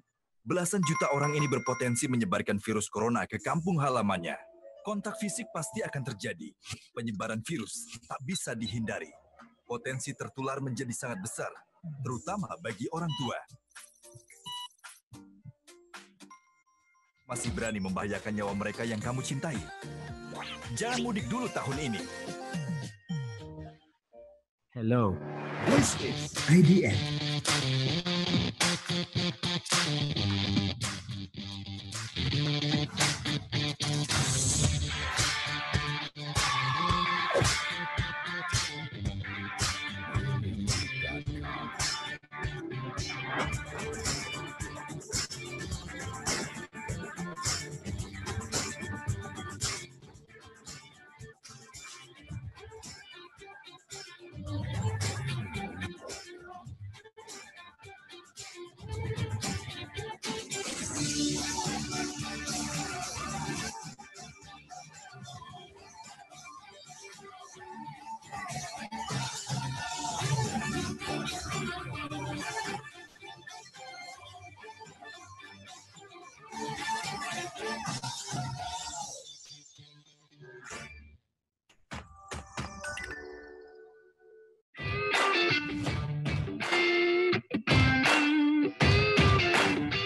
belasan juta orang ini berpotensi menyebarkan virus corona ke kampung halamannya kontak fisik pasti akan terjadi. Penyebaran virus tak bisa dihindari. Potensi tertular menjadi sangat besar, terutama bagi orang tua. Masih berani membahayakan nyawa mereka yang kamu cintai? Jangan mudik dulu tahun ini. Hello, this is IDN.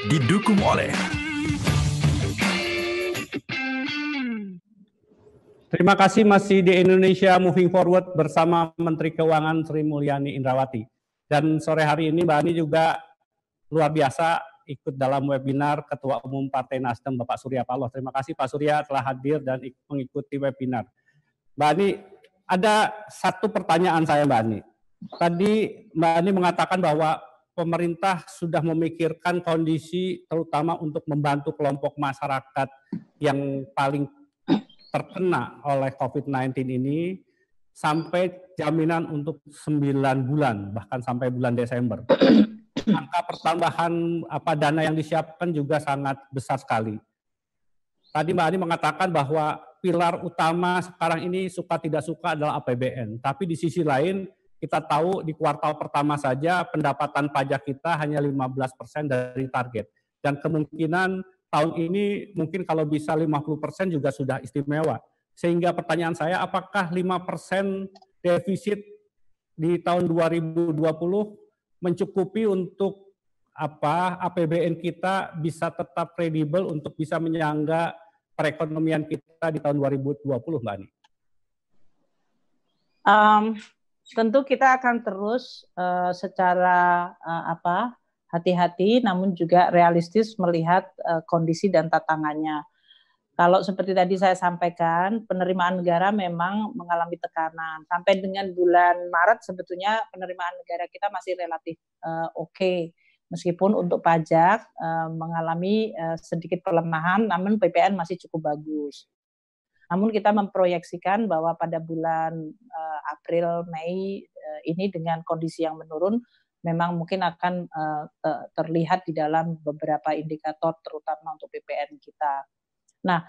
didukung oleh Terima kasih masih di Indonesia Moving Forward bersama Menteri Keuangan Sri Mulyani Indrawati. Dan sore hari ini Mbak Ani juga luar biasa ikut dalam webinar Ketua Umum Partai Nasdem Bapak Surya Paloh. Terima kasih Pak Surya telah hadir dan mengikuti webinar. Mbak Ani, ada satu pertanyaan saya Mbak Ani. Tadi Mbak Ani mengatakan bahwa pemerintah sudah memikirkan kondisi terutama untuk membantu kelompok masyarakat yang paling terkena oleh COVID-19 ini sampai jaminan untuk 9 bulan bahkan sampai bulan Desember. Angka pertambahan apa dana yang disiapkan juga sangat besar sekali. Tadi Mbak Ani mengatakan bahwa pilar utama sekarang ini suka tidak suka adalah APBN, tapi di sisi lain kita tahu di kuartal pertama saja pendapatan pajak kita hanya 15% dari target. Dan kemungkinan tahun ini mungkin kalau bisa 50% juga sudah istimewa. Sehingga pertanyaan saya apakah 5% defisit di tahun 2020 mencukupi untuk apa APBN kita bisa tetap kredibel untuk bisa menyangga perekonomian kita di tahun 2020 Mbak Ani? Um, tentu kita akan terus uh, secara uh, apa hati-hati namun juga realistis melihat uh, kondisi dan tantangannya. Kalau seperti tadi saya sampaikan, penerimaan negara memang mengalami tekanan. Sampai dengan bulan Maret sebetulnya penerimaan negara kita masih relatif uh, oke. Okay. Meskipun untuk pajak uh, mengalami uh, sedikit pelemahan, namun PPN masih cukup bagus. Namun kita memproyeksikan bahwa pada bulan uh, April Mei uh, ini dengan kondisi yang menurun memang mungkin akan uh, terlihat di dalam beberapa indikator terutama untuk PPN kita. Nah,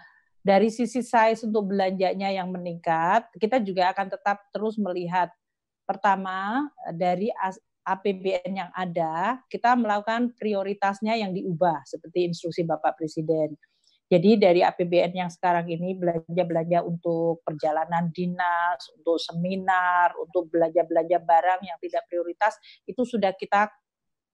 dari sisi size untuk belanjanya yang meningkat, kita juga akan tetap terus melihat pertama dari APBN yang ada, kita melakukan prioritasnya yang diubah seperti instruksi Bapak Presiden jadi dari APBN yang sekarang ini belanja-belanja untuk perjalanan dinas, untuk seminar, untuk belanja-belanja barang yang tidak prioritas itu sudah kita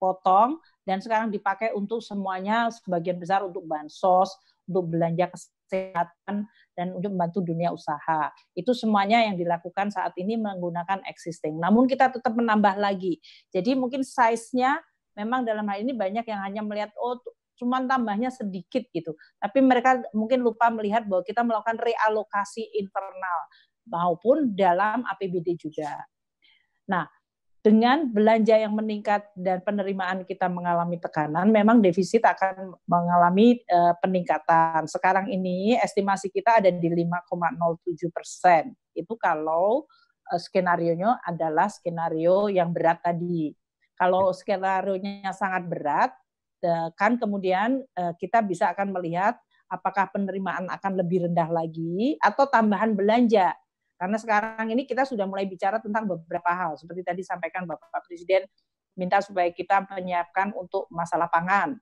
potong dan sekarang dipakai untuk semuanya sebagian besar untuk bansos, untuk belanja kesehatan dan untuk membantu dunia usaha. Itu semuanya yang dilakukan saat ini menggunakan existing. Namun kita tetap menambah lagi. Jadi mungkin size-nya memang dalam hal ini banyak yang hanya melihat oh cuman tambahnya sedikit gitu. Tapi mereka mungkin lupa melihat bahwa kita melakukan realokasi internal maupun dalam APBD juga. Nah, dengan belanja yang meningkat dan penerimaan kita mengalami tekanan, memang defisit akan mengalami uh, peningkatan. Sekarang ini estimasi kita ada di 5,07 persen. Itu kalau uh, skenario-nya adalah skenario yang berat tadi. Kalau skenario-nya sangat berat, Eh, kan kemudian eh, kita bisa akan melihat apakah penerimaan akan lebih rendah lagi atau tambahan belanja. Karena sekarang ini kita sudah mulai bicara tentang beberapa hal, seperti tadi sampaikan Bapak Presiden minta supaya kita menyiapkan untuk masalah pangan,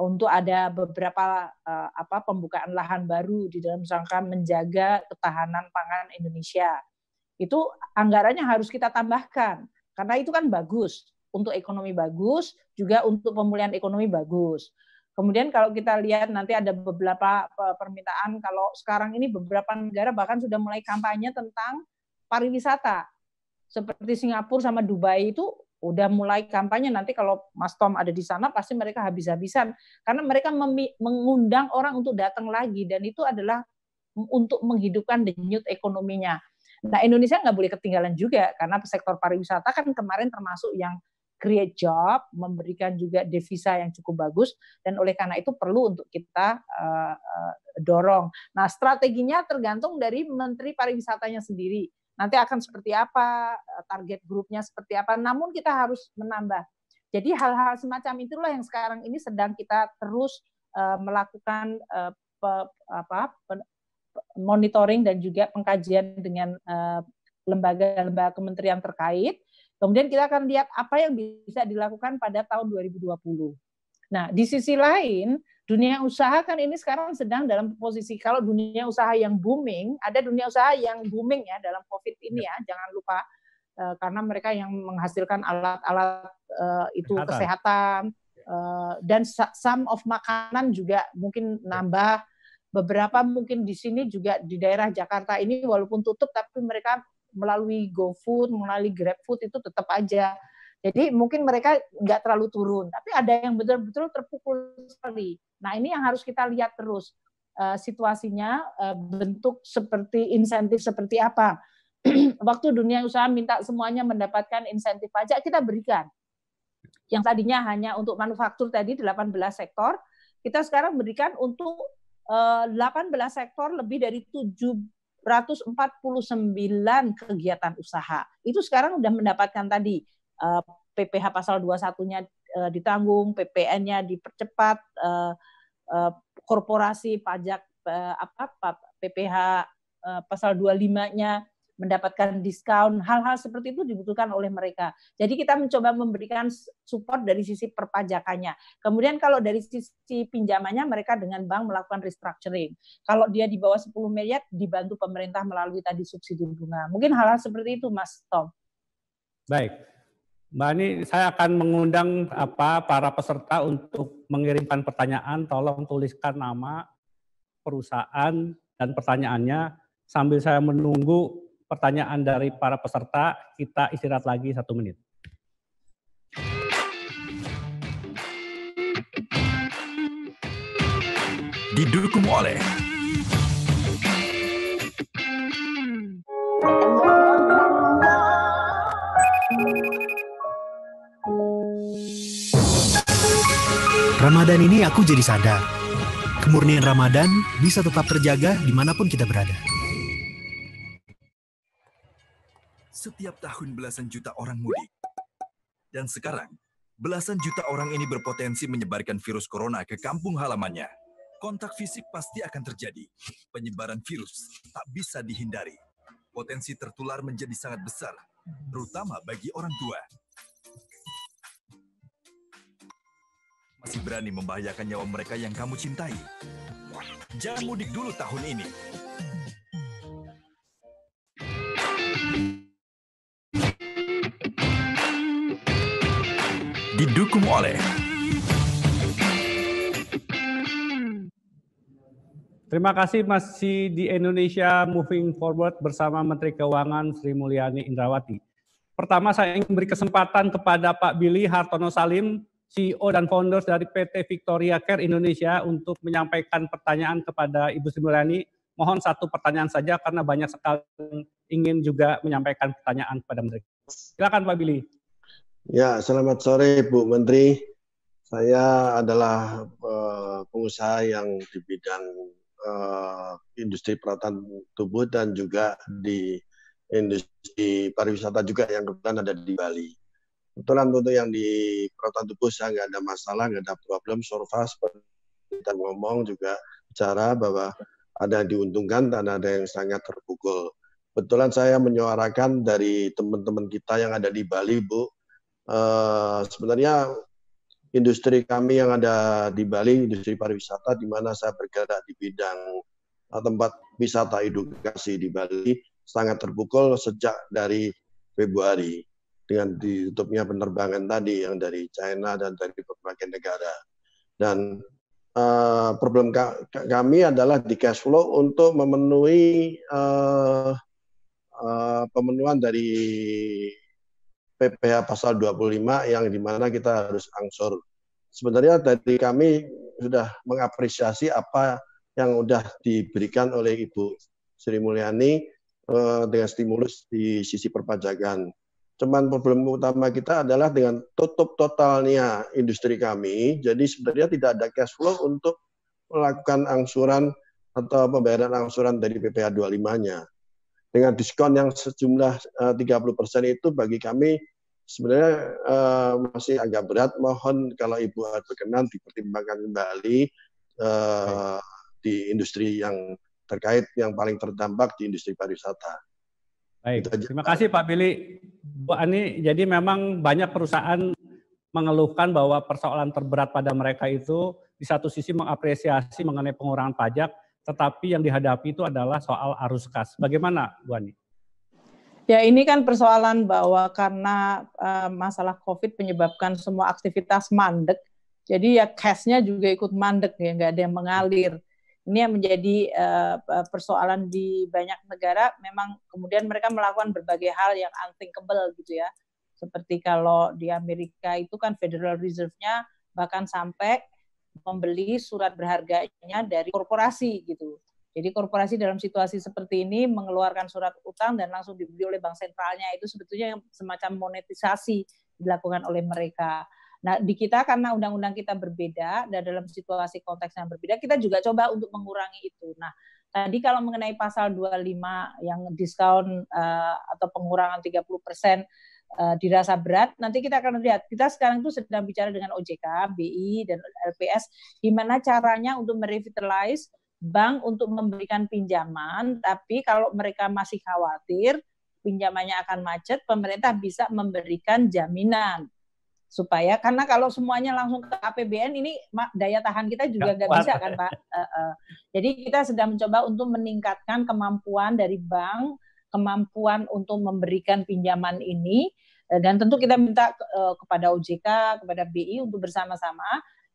untuk ada beberapa eh, apa pembukaan lahan baru di dalam rangka menjaga ketahanan pangan Indonesia. Itu anggarannya harus kita tambahkan karena itu kan bagus untuk ekonomi bagus, juga untuk pemulihan ekonomi bagus. Kemudian kalau kita lihat nanti ada beberapa e, permintaan kalau sekarang ini beberapa negara bahkan sudah mulai kampanye tentang pariwisata. Seperti Singapura sama Dubai itu udah mulai kampanye nanti kalau Mas Tom ada di sana pasti mereka habis-habisan karena mereka mengundang orang untuk datang lagi dan itu adalah untuk menghidupkan denyut ekonominya. Nah Indonesia nggak boleh ketinggalan juga karena sektor pariwisata kan kemarin termasuk yang create job, memberikan juga devisa yang cukup bagus dan oleh karena itu perlu untuk kita uh, uh, dorong. Nah, strateginya tergantung dari menteri pariwisatanya sendiri. Nanti akan seperti apa, eh, target grupnya seperti apa. Namun kita harus menambah. Jadi hal-hal semacam itulah yang sekarang ini sedang kita terus uh, melakukan uh, apa, monitoring dan juga pengkajian dengan lembaga-lembaga kementerian terkait Kemudian kita akan lihat apa yang bisa dilakukan pada tahun 2020. Nah, di sisi lain, dunia usaha kan ini sekarang sedang dalam posisi kalau dunia usaha yang booming, ada dunia usaha yang booming ya dalam Covid ini ya, jangan lupa eh, karena mereka yang menghasilkan alat-alat eh, itu kesehatan, kesehatan eh, dan some of makanan juga mungkin nambah beberapa mungkin di sini juga di daerah Jakarta ini walaupun tutup tapi mereka melalui GoFood, melalui GrabFood itu tetap aja. Jadi mungkin mereka nggak terlalu turun, tapi ada yang betul-betul terpukul sekali. Nah ini yang harus kita lihat terus eh, situasinya, eh, bentuk seperti insentif seperti apa. Waktu dunia usaha minta semuanya mendapatkan insentif pajak, kita berikan. Yang tadinya hanya untuk manufaktur tadi 18 sektor, kita sekarang berikan untuk 18 eh, sektor lebih dari 7 149 kegiatan usaha. Itu sekarang sudah mendapatkan tadi PPH eh, pasal 21-nya eh, ditanggung, PPN-nya dipercepat, eh, korporasi pajak apa PPH pasal 25-nya mendapatkan diskon, hal-hal seperti itu dibutuhkan oleh mereka. Jadi kita mencoba memberikan support dari sisi perpajakannya. Kemudian kalau dari sisi pinjamannya mereka dengan bank melakukan restructuring. Kalau dia di bawah 10 miliar dibantu pemerintah melalui tadi subsidi bunga. Mungkin hal-hal seperti itu Mas Tom. Baik. Mbak Ani, saya akan mengundang apa para peserta untuk mengirimkan pertanyaan. Tolong tuliskan nama perusahaan dan pertanyaannya sambil saya menunggu pertanyaan dari para peserta, kita istirahat lagi satu menit. Didukung oleh Ramadan ini aku jadi sadar, kemurnian Ramadan bisa tetap terjaga dimanapun kita berada. setiap tahun belasan juta orang mudik. Dan sekarang, belasan juta orang ini berpotensi menyebarkan virus corona ke kampung halamannya. Kontak fisik pasti akan terjadi. Penyebaran virus tak bisa dihindari. Potensi tertular menjadi sangat besar, terutama bagi orang tua. Masih berani membahayakan nyawa mereka yang kamu cintai. Jangan mudik dulu tahun ini. didukung oleh Terima kasih masih di Indonesia Moving Forward bersama Menteri Keuangan Sri Mulyani Indrawati. Pertama saya ingin beri kesempatan kepada Pak Billy Hartono Salim, CEO dan founder dari PT Victoria Care Indonesia untuk menyampaikan pertanyaan kepada Ibu Sri Mulyani. Mohon satu pertanyaan saja karena banyak sekali ingin juga menyampaikan pertanyaan kepada Menteri. Silakan Pak Billy. Ya, selamat sore Bu Menteri. Saya adalah uh, pengusaha yang di bidang uh, industri peralatan tubuh dan juga di industri pariwisata juga yang kebetulan ada di Bali. Kebetulan untuk yang di peralatan tubuh saya nggak ada masalah, nggak ada problem. Surfa seperti kita ngomong juga cara bahwa ada yang diuntungkan dan ada yang sangat terpukul. Kebetulan saya menyuarakan dari teman-teman kita yang ada di Bali, Bu, Eh, sebenarnya industri kami yang ada di Bali, industri pariwisata, di mana saya bergerak di bidang eh, tempat wisata edukasi di Bali, sangat terpukul sejak dari Februari dengan ditutupnya penerbangan tadi yang dari China dan dari berbagai negara. Dan uh, problem ka kami adalah di cash flow untuk memenuhi uh, uh, pemenuhan dari PPH pasal 25 yang dimana kita harus angsur. Sebenarnya tadi kami sudah mengapresiasi apa yang sudah diberikan oleh Ibu Sri Mulyani eh, dengan stimulus di sisi perpajakan. Cuman problem utama kita adalah dengan tutup totalnya industri kami, jadi sebenarnya tidak ada cash flow untuk melakukan angsuran atau pembayaran angsuran dari PPh 25-nya dengan diskon yang sejumlah eh, uh, 30% itu bagi kami sebenarnya uh, masih agak berat. Mohon kalau Ibu berkenan dipertimbangkan kembali uh, di industri yang terkait yang paling terdampak di industri pariwisata. Baik, terima kasih Pak Billy. Bu Ani, jadi memang banyak perusahaan mengeluhkan bahwa persoalan terberat pada mereka itu di satu sisi mengapresiasi mengenai pengurangan pajak, tetapi yang dihadapi itu adalah soal arus kas. Bagaimana, Bu Ani? Ya, ini kan persoalan bahwa karena uh, masalah COVID menyebabkan semua aktivitas mandek, jadi ya cashnya juga ikut mandek ya, nggak ada yang mengalir. Ini yang menjadi uh, persoalan di banyak negara. Memang kemudian mereka melakukan berbagai hal yang unthinkable gitu ya. Seperti kalau di Amerika itu kan Federal Reserve-nya bahkan sampai membeli surat berharganya dari korporasi gitu. Jadi korporasi dalam situasi seperti ini mengeluarkan surat utang dan langsung dibeli oleh bank sentralnya itu sebetulnya semacam monetisasi dilakukan oleh mereka. Nah, di kita karena undang-undang kita berbeda dan dalam situasi konteks yang berbeda, kita juga coba untuk mengurangi itu. Nah, tadi kalau mengenai pasal 25 yang diskon uh, eh, atau pengurangan 30% persen. Eh, dirasa berat, nanti kita akan lihat. Kita sekarang itu sedang bicara dengan OJK, BI, dan LPS, gimana caranya untuk merevitalize bank untuk memberikan pinjaman, tapi kalau mereka masih khawatir pinjamannya akan macet, pemerintah bisa memberikan jaminan supaya karena kalau semuanya langsung ke APBN ini daya tahan kita juga nggak bisa kan Pak. Uh, uh. Jadi kita sedang mencoba untuk meningkatkan kemampuan dari bank kemampuan untuk memberikan pinjaman ini eh, dan tentu kita minta eh, kepada OJK, kepada BI untuk bersama-sama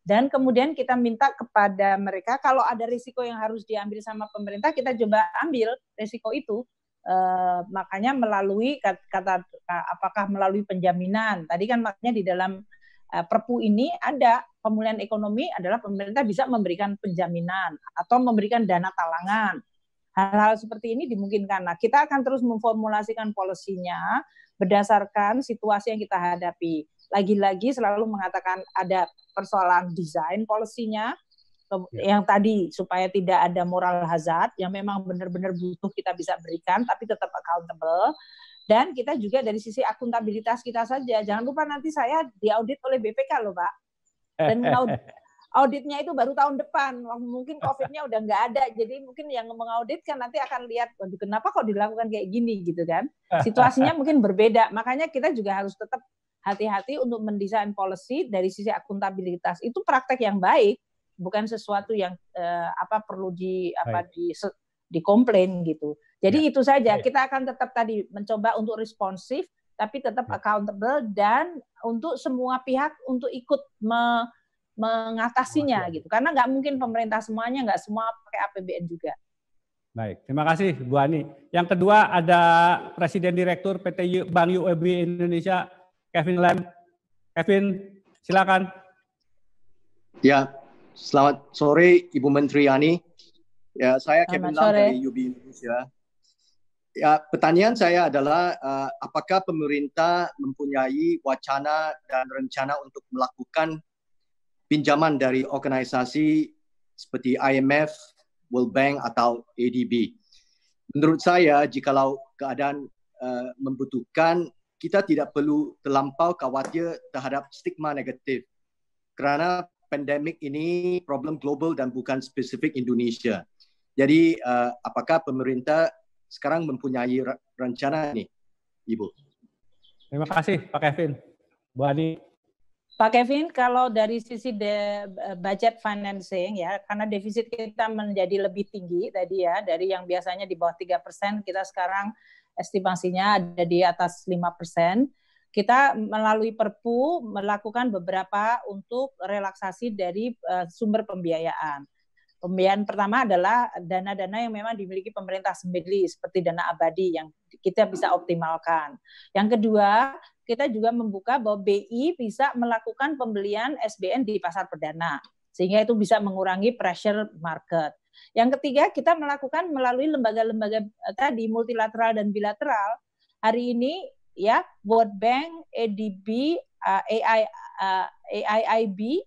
dan kemudian kita minta kepada mereka kalau ada risiko yang harus diambil sama pemerintah kita coba ambil risiko itu eh, makanya melalui kata, apakah melalui penjaminan tadi kan makanya di dalam perpu ini ada pemulihan ekonomi adalah pemerintah bisa memberikan penjaminan atau memberikan dana talangan Hal-hal seperti ini dimungkinkan. Nah, kita akan terus memformulasikan polisinya berdasarkan situasi yang kita hadapi. Lagi-lagi selalu mengatakan ada persoalan desain polisinya ya. yang tadi supaya tidak ada moral hazard yang memang benar-benar butuh kita bisa berikan tapi tetap accountable dan kita juga dari sisi akuntabilitas kita saja jangan lupa nanti saya diaudit oleh BPK loh Pak dan auditnya itu baru tahun depan. Mungkin COVID-nya udah nggak ada, jadi mungkin yang mengaudit kan nanti akan lihat, waduh kenapa kok dilakukan kayak gini gitu kan? Situasinya mungkin berbeda. Makanya kita juga harus tetap hati-hati untuk mendesain policy dari sisi akuntabilitas itu praktek yang baik, bukan sesuatu yang eh, apa perlu di apa di komplain gitu. Jadi ya. itu saja. Kita akan tetap tadi mencoba untuk responsif, tapi tetap ya. accountable dan untuk semua pihak untuk ikut me mengatasinya gitu karena nggak mungkin pemerintah semuanya nggak semua pakai APBN juga. Baik, terima kasih Bu Ani. Yang kedua ada Presiden Direktur PT Bank UOB e Indonesia Kevin Lem. Kevin, silakan. Ya, selamat sore Ibu Menteri Ani. Ya, saya selamat Kevin Lam dari UOB Indonesia. Ya, pertanyaan saya adalah uh, apakah pemerintah mempunyai wacana dan rencana untuk melakukan pinjaman dari organisasi seperti IMF, World Bank atau ADB. Menurut saya, jikalau keadaan uh, membutuhkan, kita tidak perlu terlampau khawatir terhadap stigma negatif kerana pandemik ini problem global dan bukan spesifik Indonesia. Jadi uh, apakah pemerintah sekarang mempunyai rencana ini, Ibu? Terima kasih Pak Kevin. Bu Ani, Pak Kevin, kalau dari sisi de, eh, budget financing ya, karena defisit kita menjadi lebih tinggi tadi ya, dari yang biasanya di bawah tiga persen, kita sekarang estimasinya ada di atas lima persen. Kita melalui Perpu melakukan beberapa untuk relaksasi dari uh, sumber pembiayaan. Pembiayaan pertama adalah dana-dana yang memang dimiliki pemerintah sendiri seperti dana abadi yang kita bisa optimalkan. Yang kedua, kita juga membuka bahwa BI bisa melakukan pembelian SBN di pasar perdana sehingga itu bisa mengurangi pressure market. Yang ketiga, kita melakukan melalui lembaga-lembaga eh, tadi multilateral dan bilateral. Hari ini ya World Bank, ADB, eh, AIIB eh,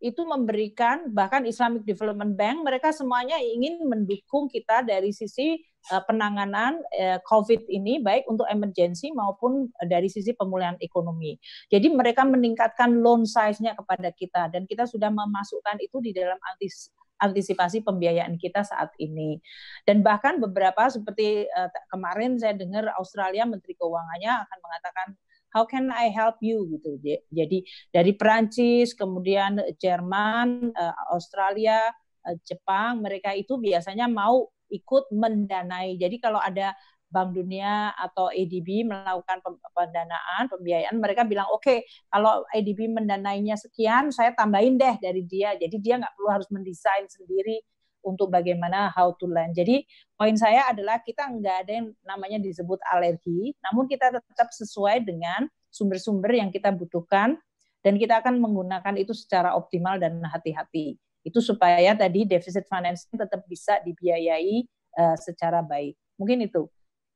itu memberikan bahkan Islamic Development Bank mereka semuanya ingin mendukung kita dari sisi eh, penanganan eh, COVID ini baik untuk emergency maupun eh, dari sisi pemulihan ekonomi. Jadi mereka meningkatkan loan size-nya kepada kita dan kita sudah memasukkan itu di dalam antis antisipasi pembiayaan kita saat ini. Dan bahkan beberapa seperti kemarin saya dengar Australia Menteri Keuangannya akan mengatakan how can I help you gitu. Jadi dari Perancis, kemudian eh, Jerman, eh, Australia, eh, Jepang, mereka itu biasanya mau ikut mendanai. Jadi kalau ada Bank Dunia atau ADB melakukan pendanaan, pembiayaan, mereka bilang, oke, okay, kalau ADB mendanainya sekian, saya tambahin deh dari dia. Jadi dia nggak perlu harus mendesain sendiri untuk bagaimana how to learn. Jadi poin saya adalah kita nggak ada yang namanya disebut alergi, namun kita tetap sesuai dengan sumber-sumber yang kita butuhkan dan kita akan menggunakan itu secara optimal dan hati-hati. Itu supaya tadi deficit financing tetap bisa dibiayai uh, secara baik. Mungkin itu.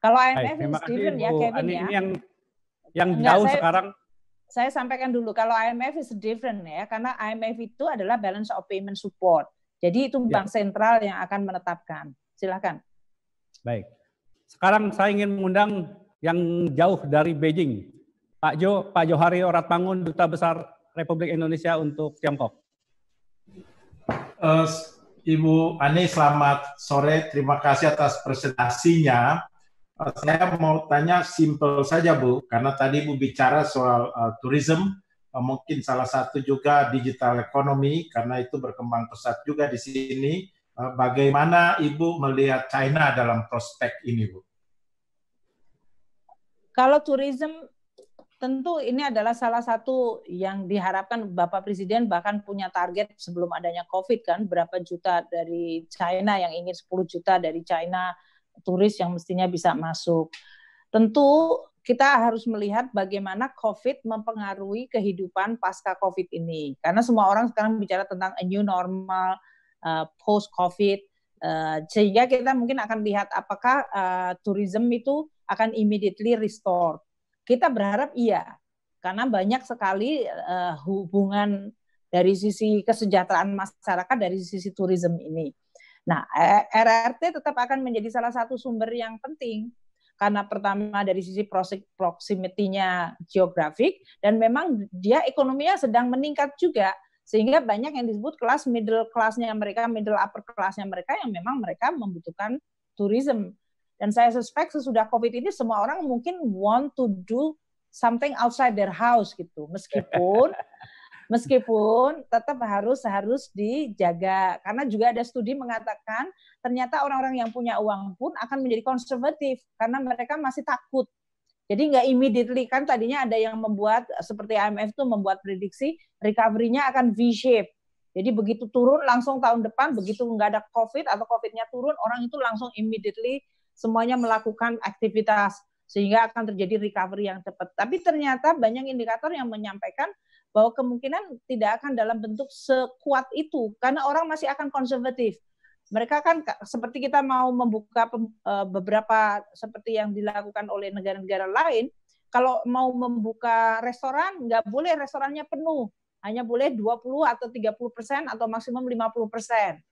Kalau IMF is Steven ya Kevin Ani, ya. Ini yang yang Enggak, jauh saya, sekarang saya sampaikan dulu kalau IMF is different ya karena IMF itu adalah balance of payment support. Jadi itu ya. bank ya. sentral yang akan menetapkan. Silakan. Baik. Sekarang saya ingin mengundang yang jauh dari Beijing, Pak Jo, Pak Johari Oratmangun, Duta Besar Republik Indonesia untuk Tiongkok. Uh, Ibu Ani, selamat sore. Terima kasih atas presentasinya. Uh, saya mau tanya simple saja, Bu, karena tadi Bu bicara soal uh, eh, tourism, Eh, mungkin salah satu juga digital ekonomi karena itu berkembang pesat juga di sini. Eh, bagaimana Ibu melihat China dalam prospek ini, Bu? Kalau tourism tentu ini adalah salah satu yang diharapkan Bapak Presiden bahkan punya target sebelum adanya Covid kan berapa juta dari China yang ingin 10 juta dari China turis yang mestinya bisa masuk. Tentu kita harus melihat bagaimana COVID mempengaruhi kehidupan pasca COVID ini. Karena semua orang sekarang bicara tentang a new normal, uh, post COVID, uh, sehingga kita mungkin akan lihat apakah uh, tourism itu akan immediately restore. Kita berharap iya, karena banyak sekali uh, hubungan dari sisi kesejahteraan masyarakat dari sisi tourism ini. Nah, e, RRT tetap akan menjadi salah satu sumber yang penting karena pertama dari sisi proximity-nya geografik dan memang dia ekonominya sedang meningkat juga sehingga banyak yang disebut kelas middle classnya mereka middle upper classnya mereka yang memang mereka membutuhkan tourism dan saya suspek sesudah covid ini semua orang mungkin want to do something outside their house gitu meskipun Meskipun tetap harus harus dijaga karena juga ada studi mengatakan ternyata orang-orang yang punya uang pun akan menjadi konservatif karena mereka masih takut. Jadi nggak immediately kan tadinya ada yang membuat seperti IMF itu membuat prediksi recovery-nya akan V shape. Jadi begitu turun langsung tahun depan, begitu nggak ada COVID atau COVID-nya turun, orang itu langsung immediately semuanya melakukan aktivitas sehingga akan terjadi recovery yang cepat. Tapi ternyata banyak indikator yang menyampaikan bahwa kemungkinan tidak akan dalam bentuk sekuat itu karena orang masih akan konservatif. Mereka kan seperti kita mau membuka e, beberapa seperti yang dilakukan oleh negara-negara lain, kalau mau membuka restoran nggak boleh restorannya penuh, hanya boleh 20 atau 30 persen atau maksimum 50 persen.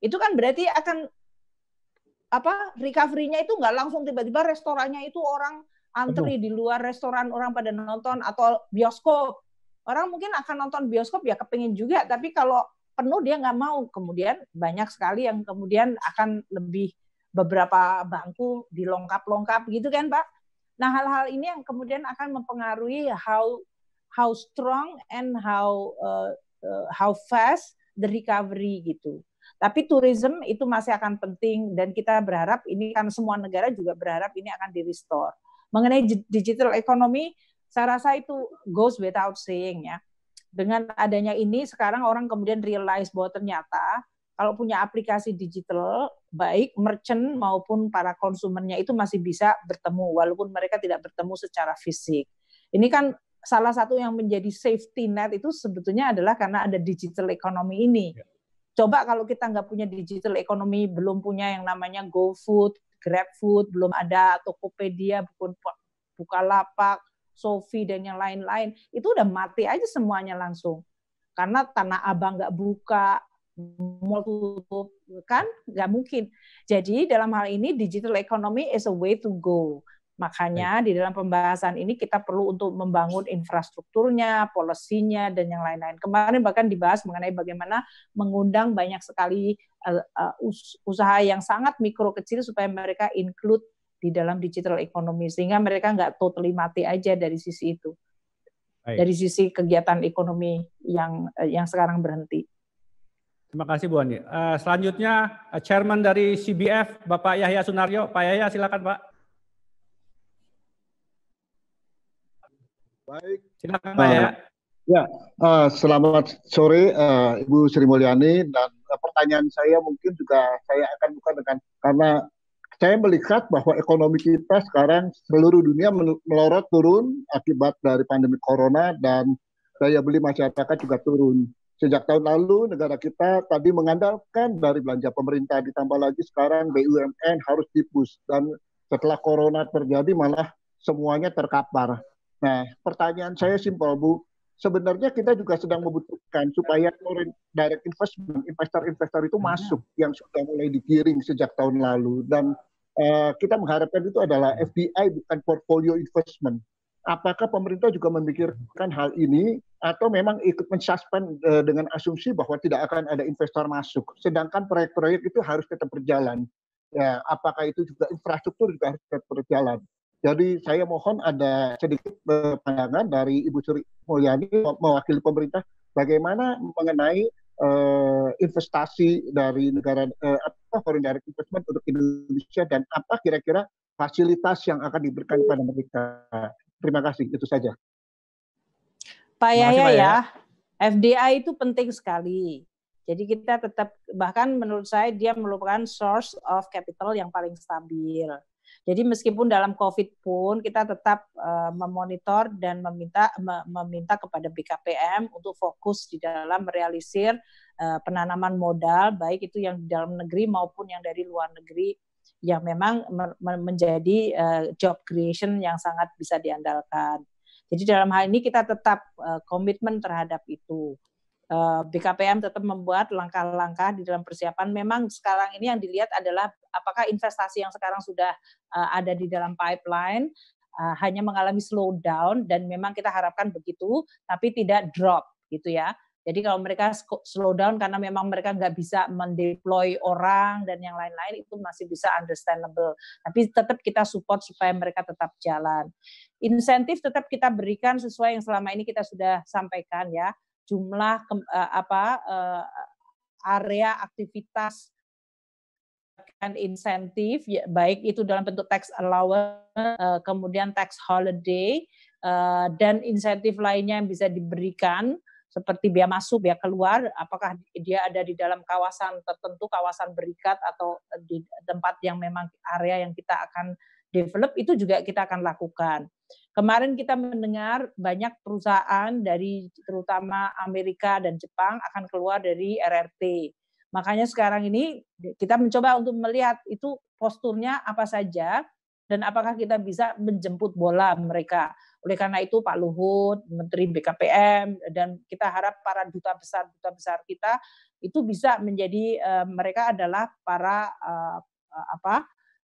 Itu kan berarti akan apa recovery-nya itu nggak langsung tiba-tiba restorannya itu orang antri di luar restoran orang pada nonton atau bioskop Orang mungkin akan nonton bioskop ya kepingin juga, tapi kalau penuh dia nggak mau. Kemudian banyak sekali yang kemudian akan lebih beberapa bangku dilongkap-longkap gitu kan, Pak. Nah, hal-hal ini yang kemudian akan mempengaruhi how how strong and how uh, uh, how fast the recovery gitu. Tapi tourism itu masih akan penting dan kita berharap ini kan semua negara juga berharap ini akan di restore. Mengenai digital economy, saya rasa itu goes without saying ya. Dengan adanya ini sekarang orang kemudian realize bahwa ternyata kalau punya aplikasi digital, baik merchant maupun para konsumennya itu masih bisa bertemu, walaupun mereka tidak bertemu secara fisik. Ini kan salah satu yang menjadi safety net itu sebetulnya adalah karena ada digital economy ini. Ya. Coba kalau kita nggak punya digital economy, belum punya yang namanya GoFood, GrabFood, belum ada Tokopedia, bukan Bukalapak, Sofi dan yang lain-lain itu udah mati aja semuanya langsung karena tanah abang nggak buka mall tutup kan nggak mungkin jadi dalam hal ini digital economy is a way to go makanya di dalam pembahasan ini kita perlu untuk membangun infrastrukturnya, polisinya dan yang lain-lain. Kemarin bahkan dibahas mengenai bagaimana mengundang banyak sekali eh, eh, usaha yang sangat mikro kecil supaya mereka include di dalam digital ekonomi sehingga mereka nggak totally mati aja dari sisi itu Baik. dari sisi kegiatan ekonomi yang eh, yang sekarang berhenti. Terima kasih Bu Ani Uh, eh, selanjutnya uh, Chairman dari CBF Bapak Yahya Sunario Pak Yahya silakan Pak. Baik. Silakan Pak uh, Yahya. Ya, uh, selamat sore uh, Ibu Sri Mulyani dan uh, pertanyaan saya mungkin juga saya akan buka dengan karena saya melihat bahwa ekonomi kita sekarang seluruh dunia melorot turun akibat dari pandemi corona dan daya beli masyarakat juga turun. Sejak tahun lalu negara kita tadi mengandalkan dari belanja pemerintah ditambah lagi sekarang BUMN harus dipus. dan setelah corona terjadi malah semuanya terkapar. Nah, pertanyaan saya simpel Bu, sebenarnya kita juga sedang membutuhkan supaya foreign direct investment, investor-investor itu iya. masuk yang sudah mulai digiring sejak tahun lalu dan uh, kita mengharapkan itu adalah FDI bukan portfolio investment. Apakah pemerintah juga memikirkan hal ini atau memang ikut mensuspend eh, dengan asumsi bahwa tidak akan ada investor masuk, sedangkan proyek-proyek itu harus tetap berjalan. Ya, apakah itu juga infrastruktur juga harus tetap berjalan. Jadi saya mohon ada sedikit eh, pandangan dari Ibu Sri Mulyani mewakili pemerintah bagaimana mengenai uh, investasi dari negara uh, foreign direct investment untuk Indonesia dan apa kira-kira fasilitas yang akan diberikan kepada mereka. Terima kasih, itu saja. Pak Yaya ya, FDI itu penting sekali. Jadi kita tetap bahkan menurut saya dia merupakan source of capital yang paling stabil. Jadi meskipun dalam COVID pun kita tetap uh, memonitor dan meminta me meminta kepada BKPM untuk fokus di dalam merealisir uh, penanaman modal baik itu yang di dalam negeri maupun yang dari luar negeri yang memang menjadi uh, job creation yang sangat bisa diandalkan. Jadi dalam hal ini kita tetap uh, komitmen terhadap itu. Eh, BKPM tetap membuat langkah-langkah di dalam persiapan. Memang sekarang ini yang dilihat adalah apakah investasi yang sekarang sudah eh, ada di dalam pipeline eh, hanya mengalami slowdown dan memang kita harapkan begitu, tapi tidak drop gitu ya. Jadi kalau mereka slowdown karena memang mereka nggak bisa mendeploy orang dan yang lain-lain itu masih bisa understandable. Tapi tetap kita support supaya mereka tetap jalan. Insentif tetap kita berikan sesuai yang selama ini kita sudah sampaikan ya jumlah ke, uh, eh, apa uh, area aktivitas dan insentif ya, baik itu dalam bentuk tax allowance uh, kemudian tax holiday uh, dan insentif lainnya yang bisa diberikan seperti biaya masuk, biaya keluar, apakah dia ada di dalam kawasan tertentu, kawasan berikat atau di tempat yang memang area yang kita akan develop itu juga kita akan lakukan. Kemarin kita mendengar banyak perusahaan dari terutama Amerika dan Jepang akan keluar dari RRT. Makanya sekarang ini kita mencoba untuk melihat itu posturnya apa saja dan apakah kita bisa menjemput bola mereka. Oleh karena itu Pak Luhut, Menteri BKPM dan kita harap para duta besar duta besar kita itu bisa menjadi eh, mereka adalah para eh, apa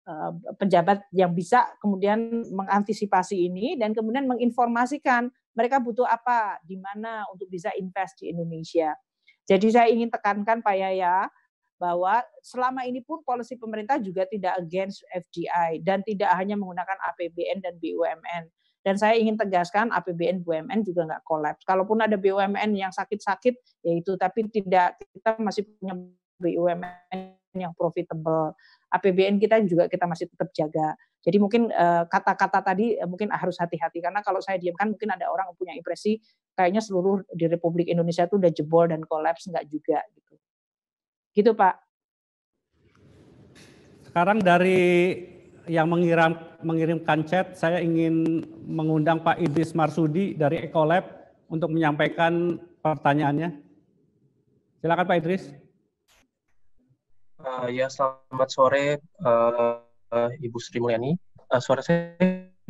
Eh, pejabat yang bisa kemudian mengantisipasi ini dan kemudian menginformasikan mereka butuh apa, di mana untuk bisa invest di Indonesia. Jadi saya ingin tekankan Pak Yaya bahwa selama ini pun polisi pemerintah juga tidak against FDI dan tidak hanya menggunakan APBN dan BUMN. Dan saya ingin tegaskan APBN BUMN juga nggak kolaps. Kalaupun ada BUMN yang sakit-sakit, yaitu tapi tidak kita masih punya BUMN yang profitable. APBN kita juga kita masih tetap jaga. Jadi mungkin eh, kata-kata tadi eh, mungkin harus hati-hati karena kalau saya diamkan mungkin ada orang yang punya impresi kayaknya seluruh di Republik Indonesia itu udah jebol dan kolaps nggak juga gitu. Gitu Pak. Sekarang dari yang mengirim mengirimkan chat, saya ingin mengundang Pak Idris Marsudi dari Ecolab untuk menyampaikan pertanyaannya. Silakan Pak Idris. Uh, ya, selamat sore uh, Ibu Sri Mulyani. Uh, suara saya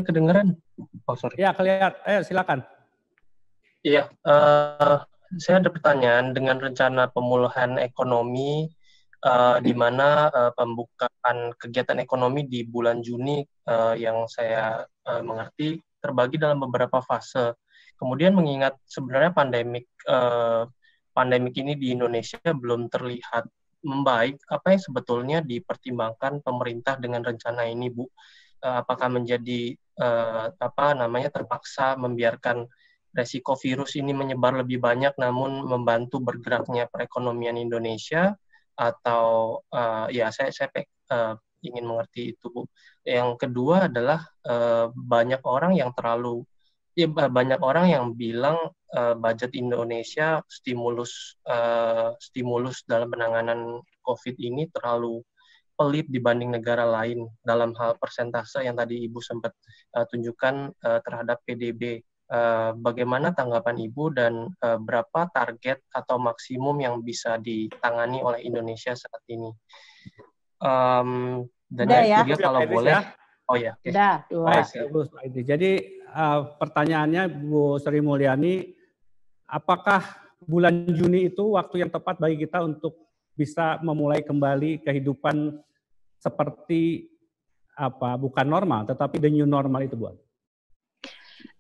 kedengaran? Oh, sorry. Ya, kelihatan. Eh, silakan. Iya, uh, saya ada pertanyaan dengan rencana pemulihan ekonomi uh, di mana uh, pembukaan kegiatan ekonomi di bulan Juni uh, yang saya uh, mengerti terbagi dalam beberapa fase. Kemudian mengingat sebenarnya pandemik uh, pandemik ini di Indonesia belum terlihat membaik, apa yang sebetulnya dipertimbangkan pemerintah dengan rencana ini, Bu? Eh, apakah menjadi eh, apa namanya terpaksa membiarkan resiko virus ini menyebar lebih banyak, namun membantu bergeraknya perekonomian Indonesia? Atau eh, ya saya saya ingin mengerti itu, Bu. Yang kedua adalah banyak orang yang terlalu ya banyak orang yang bilang uh, budget Indonesia stimulus uh, stimulus dalam penanganan COVID ini terlalu pelit dibanding negara lain dalam hal persentase yang tadi Ibu sempat uh, tunjukkan uh, terhadap PDB. Uh, bagaimana tanggapan Ibu dan uh, berapa target atau maksimum yang bisa ditangani oleh Indonesia saat ini? Um, dan Udah ya. kalau boleh, ya. oh ya, okay. Udah, Baik, Jadi Eh, pertanyaannya Bu Sri Mulyani, apakah bulan Juni itu waktu yang tepat bagi kita untuk bisa memulai kembali kehidupan seperti apa bukan normal tetapi the new normal itu buat?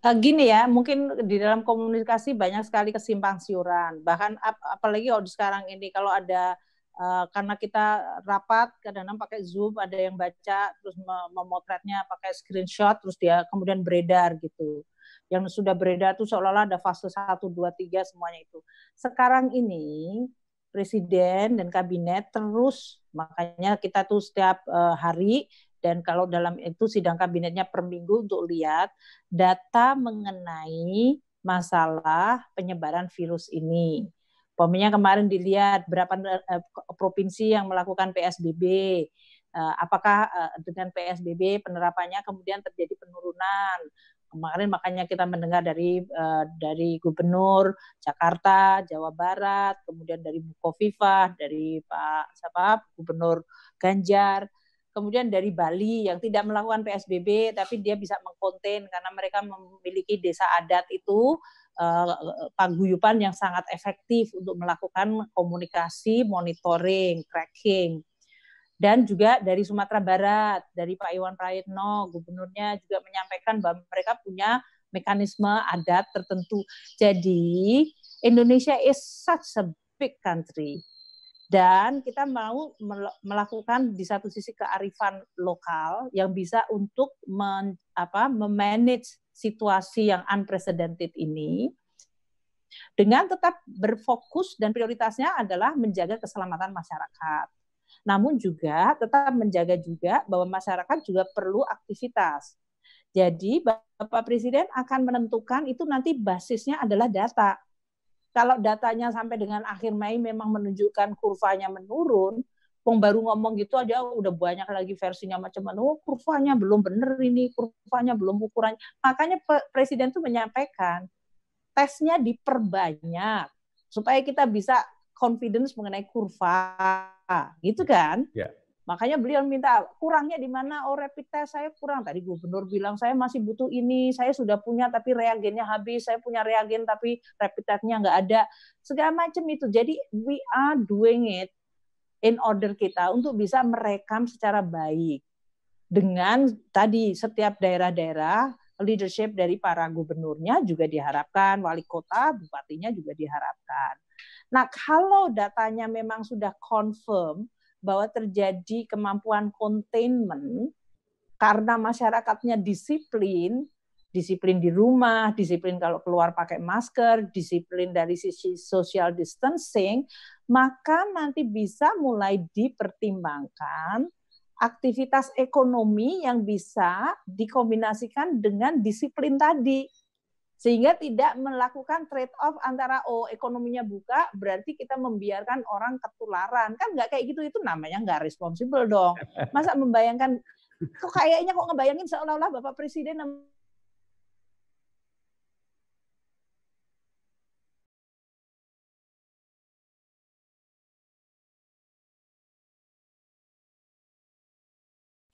Uh, eh, gini ya, mungkin di dalam komunikasi banyak sekali kesimpang siuran. Bahkan ap apalagi kalau sekarang ini kalau ada Eh, karena kita rapat kadang-kadang pakai zoom ada yang baca terus memotretnya pakai screenshot terus dia kemudian beredar gitu yang sudah beredar itu seolah-olah ada fase 1, 2, 3 semuanya itu sekarang ini presiden dan kabinet terus makanya kita tuh setiap eh, hari dan kalau dalam itu sidang kabinetnya per minggu untuk lihat data mengenai masalah penyebaran virus ini Pomnya kemarin dilihat berapa eh, eh, provinsi yang melakukan PSBB. Eh, apakah dengan PSBB penerapannya kemudian terjadi penurunan? Kemarin makanya kita mendengar dari dari Gubernur Jakarta, Jawa Barat, kemudian dari Bu Kofifa, dari Pak siapa Gubernur Ganjar, kemudian dari Bali yang tidak melakukan PSBB tapi dia bisa mengkonten karena mereka memiliki desa adat itu Eh, paguyupan yang sangat efektif untuk melakukan komunikasi, monitoring, tracking. Dan juga dari Sumatera Barat, dari Pak Iwan Prayitno, gubernurnya juga menyampaikan bahwa mereka punya mekanisme adat tertentu. Jadi Indonesia is such a big country dan kita mau melakukan di satu sisi kearifan lokal yang bisa untuk men, apa memanage situasi yang unprecedented ini dengan tetap berfokus dan prioritasnya adalah menjaga keselamatan masyarakat. Namun juga tetap menjaga juga bahwa masyarakat juga perlu aktivitas. Jadi Bapak Presiden akan menentukan itu nanti basisnya adalah data. Kalau datanya sampai dengan akhir Mei memang menunjukkan kurvanya menurun, Wong baru ngomong gitu aja udah banyak lagi versinya macam mana, Oh, kurvanya belum bener ini, kurvanya belum ukurannya. Makanya presiden tuh menyampaikan tesnya diperbanyak supaya kita bisa confidence mengenai kurva. Gitu kan? Yeah. Makanya beliau minta kurangnya di mana oh rapid test saya kurang. Tadi gubernur bilang saya masih butuh ini, saya sudah punya tapi reagennya habis, saya punya reagen tapi rapid testnya nggak ada. Segala macam itu. Jadi we are doing it in order kita untuk bisa merekam secara baik dengan tadi setiap daerah-daerah leadership dari para gubernurnya juga diharapkan, wali kota, bupatinya juga diharapkan. Nah, kalau datanya memang sudah confirm bahwa terjadi kemampuan containment karena masyarakatnya disiplin, disiplin di rumah, disiplin kalau keluar pakai masker, disiplin dari sisi social distancing, maka nanti bisa mulai dipertimbangkan aktivitas ekonomi yang bisa dikombinasikan dengan disiplin tadi. Sehingga tidak melakukan trade-off antara, oh ekonominya buka, berarti kita membiarkan orang ketularan. Kan nggak kayak gitu, itu namanya nggak responsibel dong. Masa membayangkan, kok kayaknya kok ngebayangin seolah-olah Bapak Presiden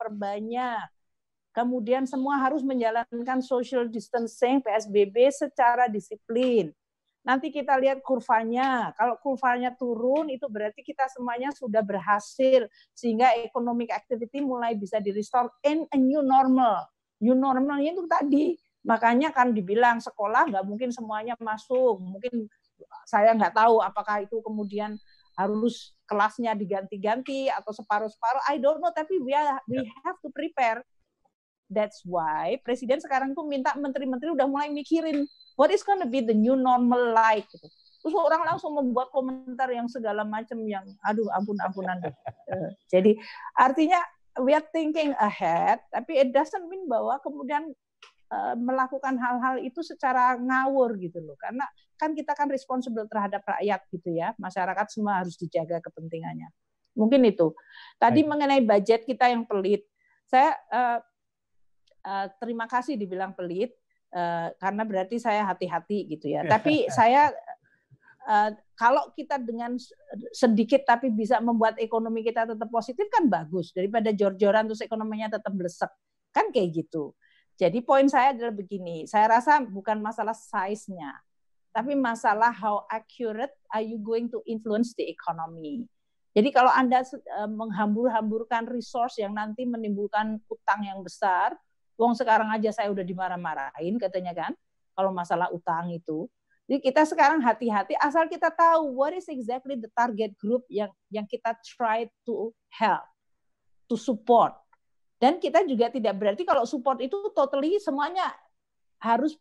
diperbanyak. Kemudian semua harus menjalankan social distancing PSBB secara disiplin. Nanti kita lihat kurvanya. Kalau kurvanya turun, itu berarti kita semuanya sudah berhasil. Sehingga economic activity mulai bisa di-restore in a new normal. New normalnya itu tadi. Makanya kan dibilang sekolah nggak mungkin semuanya masuk. Mungkin saya nggak tahu apakah itu kemudian harus kelasnya diganti-ganti atau separuh-separuh. I don't know, tapi we are, we ya. have to prepare. That's why presiden sekarang tuh minta menteri-menteri udah mulai mikirin what is gonna be the new normal like. Gitu. Terus orang langsung membuat komentar yang segala macam yang aduh ampun ampunan. Eh, jadi artinya we are thinking ahead, tapi it doesn't mean bahwa kemudian Eh, melakukan hal-hal itu secara ngawur gitu loh karena kan kita kan responsibel terhadap rakyat gitu ya masyarakat semua harus dijaga kepentingannya mungkin itu tadi Baik. mengenai budget kita yang pelit saya uh, uh, terima kasih dibilang pelit uh, karena berarti saya hati-hati gitu ya tapi saya uh, kalau kita dengan sedikit tapi bisa membuat ekonomi kita tetap positif kan bagus daripada jor-joran terus ekonominya tetap blesek kan kayak gitu jadi poin saya adalah begini, saya rasa bukan masalah size-nya, tapi masalah how accurate are you going to influence the economy. Jadi kalau Anda eh, menghambur-hamburkan resource yang nanti menimbulkan utang yang besar, uang sekarang aja saya udah dimarah-marahin katanya kan, kalau masalah utang itu. Jadi kita sekarang hati-hati asal kita tahu what is exactly the target group yang yang kita try to help, to support dan kita juga tidak berarti kalau support itu totally semuanya harus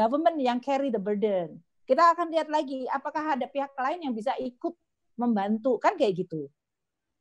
government yang carry the burden. Kita akan lihat lagi apakah ada pihak lain yang bisa ikut membantu kan kayak gitu.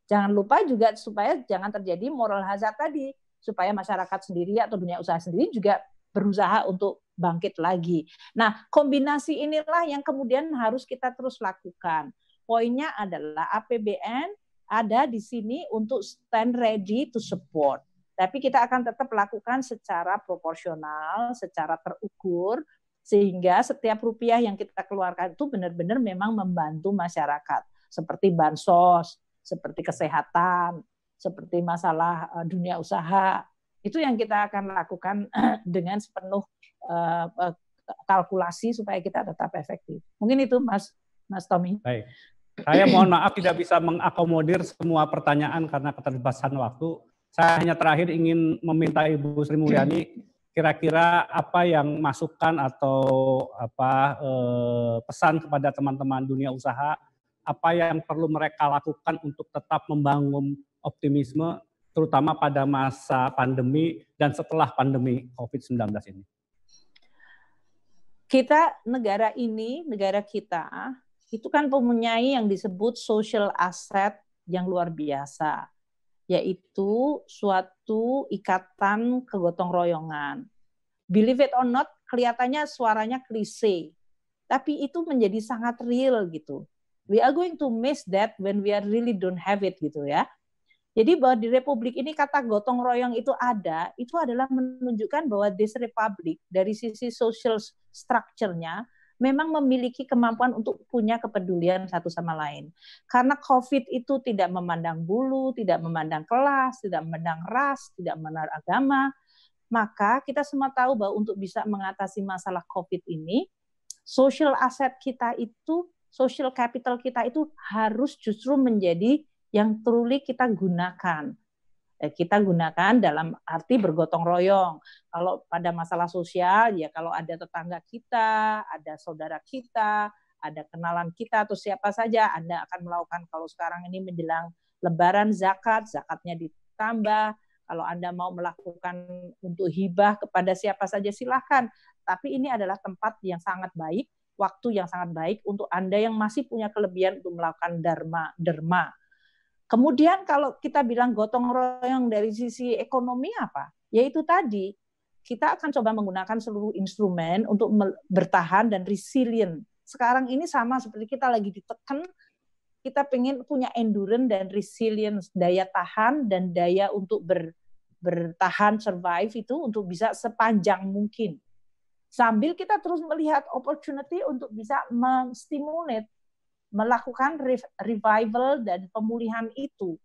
Jangan lupa juga supaya jangan terjadi moral hazard tadi supaya masyarakat sendiri atau dunia usaha sendiri juga berusaha untuk bangkit lagi. Nah, kombinasi inilah yang kemudian harus kita terus lakukan. Poinnya adalah APBN ada di sini untuk stand ready to support. Tapi kita akan tetap lakukan secara proporsional, secara terukur, sehingga setiap rupiah yang kita keluarkan itu benar-benar memang membantu masyarakat. Seperti bansos, seperti kesehatan, seperti masalah eh, dunia usaha. Itu yang kita akan lakukan dengan sepenuh eh, eh, kalkulasi supaya kita tetap efektif. Mungkin itu Mas Mas Tommy. Baik. Saya mohon maaf tidak bisa mengakomodir semua pertanyaan karena keterbatasan waktu. Saya hanya terakhir ingin meminta Ibu Sri Mulyani kira-kira apa yang masukan atau apa eh, pesan kepada teman-teman dunia usaha apa yang perlu mereka lakukan untuk tetap membangun optimisme terutama pada masa pandemi dan setelah pandemi Covid-19 ini. Kita negara ini, negara kita itu kan mempunyai yang disebut social asset yang luar biasa yaitu suatu ikatan kegotong royongan. Believe it or not, kelihatannya suaranya klise, tapi itu menjadi sangat real gitu. We are going to miss that when we are really don't have it gitu ya. Jadi bahwa di republik ini kata gotong royong itu ada, itu adalah menunjukkan bahwa this republic dari sisi social structure-nya memang memiliki kemampuan untuk punya kepedulian satu sama lain. Karena COVID itu tidak memandang bulu, tidak memandang kelas, tidak memandang ras, tidak memandang agama, maka kita semua tahu bahwa untuk bisa mengatasi masalah COVID ini, social asset kita itu, social capital kita itu harus justru menjadi yang truly kita gunakan Eh, kita gunakan dalam arti bergotong royong. Kalau pada masalah sosial, ya kalau ada tetangga kita, ada saudara kita, ada kenalan kita atau siapa saja, Anda akan melakukan kalau sekarang ini menjelang lebaran zakat, zakatnya ditambah. Kalau Anda mau melakukan untuk hibah kepada siapa saja, silahkan. Tapi ini adalah tempat yang sangat baik, waktu yang sangat baik untuk Anda yang masih punya kelebihan untuk melakukan dharma, derma Kemudian kalau kita bilang gotong royong dari sisi ekonomi apa? Yaitu tadi kita akan coba menggunakan seluruh instrumen untuk bertahan dan resilient. Sekarang ini sama seperti kita lagi ditekan, kita pengen punya endurance dan resilience, daya tahan dan daya untuk ber, bertahan survive itu untuk bisa sepanjang mungkin. Sambil kita terus melihat opportunity untuk bisa menstimulate melakukan revival dan pemulihan itu.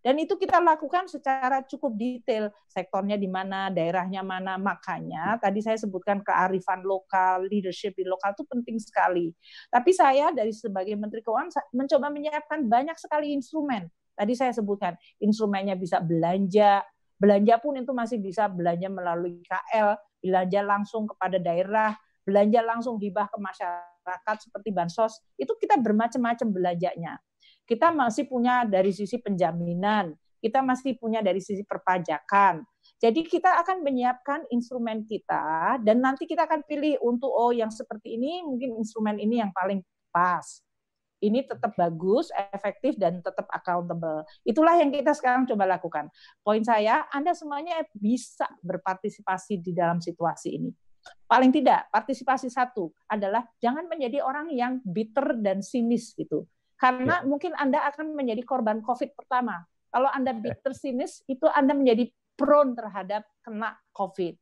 Dan itu kita lakukan secara cukup detail, sektornya di mana, daerahnya mana. Makanya tadi saya sebutkan kearifan lokal, leadership di lokal itu penting sekali. Tapi saya dari sebagai Menteri Keuangan mencoba menyiapkan banyak sekali instrumen. Tadi saya sebutkan, instrumennya bisa belanja, belanja pun itu masih bisa belanja melalui KL, belanja langsung kepada daerah, belanja langsung hibah ke masyarakat masyarakat seperti bansos itu kita bermacam-macam belanjanya. Kita masih punya dari sisi penjaminan, kita masih punya dari sisi perpajakan. Jadi kita akan menyiapkan instrumen kita dan nanti kita akan pilih untuk oh yang seperti ini mungkin instrumen ini yang paling pas. Ini tetap bagus, efektif dan tetap accountable. Itulah yang kita sekarang coba lakukan. Poin saya, Anda semuanya bisa berpartisipasi di dalam situasi ini paling tidak partisipasi satu adalah jangan menjadi orang yang bitter dan sinis gitu. Karena ya. mungkin Anda akan menjadi korban COVID pertama. Kalau Anda ya. bitter sinis itu Anda menjadi prone terhadap kena COVID.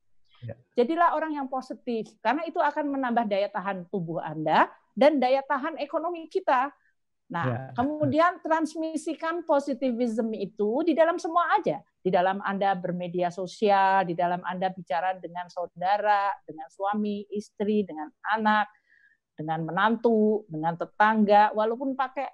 Ya. Jadilah orang yang positif karena itu akan menambah daya tahan tubuh Anda dan daya tahan ekonomi kita. Nah, ya. kemudian transmisikan positivisme itu di dalam semua aja di dalam Anda bermedia sosial, di dalam Anda bicara dengan saudara, dengan suami, istri, dengan anak, dengan menantu, dengan tetangga, walaupun pakai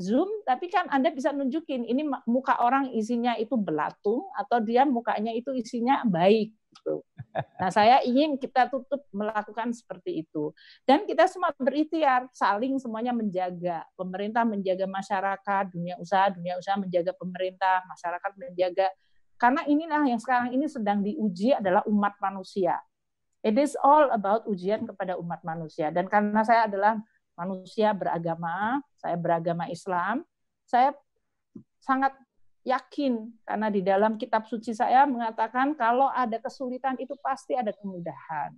Zoom, tapi kan Anda bisa nunjukin ini muka orang isinya itu belatung atau dia mukanya itu isinya baik. Gitu. Nah, saya ingin kita tutup melakukan seperti itu. Dan kita semua berikhtiar, saling semuanya menjaga. Pemerintah menjaga masyarakat, dunia usaha, dunia usaha menjaga pemerintah, masyarakat menjaga. Karena inilah yang sekarang ini sedang diuji adalah umat manusia. It is all about ujian kepada umat manusia. Dan karena saya adalah manusia beragama, saya beragama Islam, saya sangat yakin karena di dalam kitab suci saya mengatakan kalau ada kesulitan itu pasti ada kemudahan.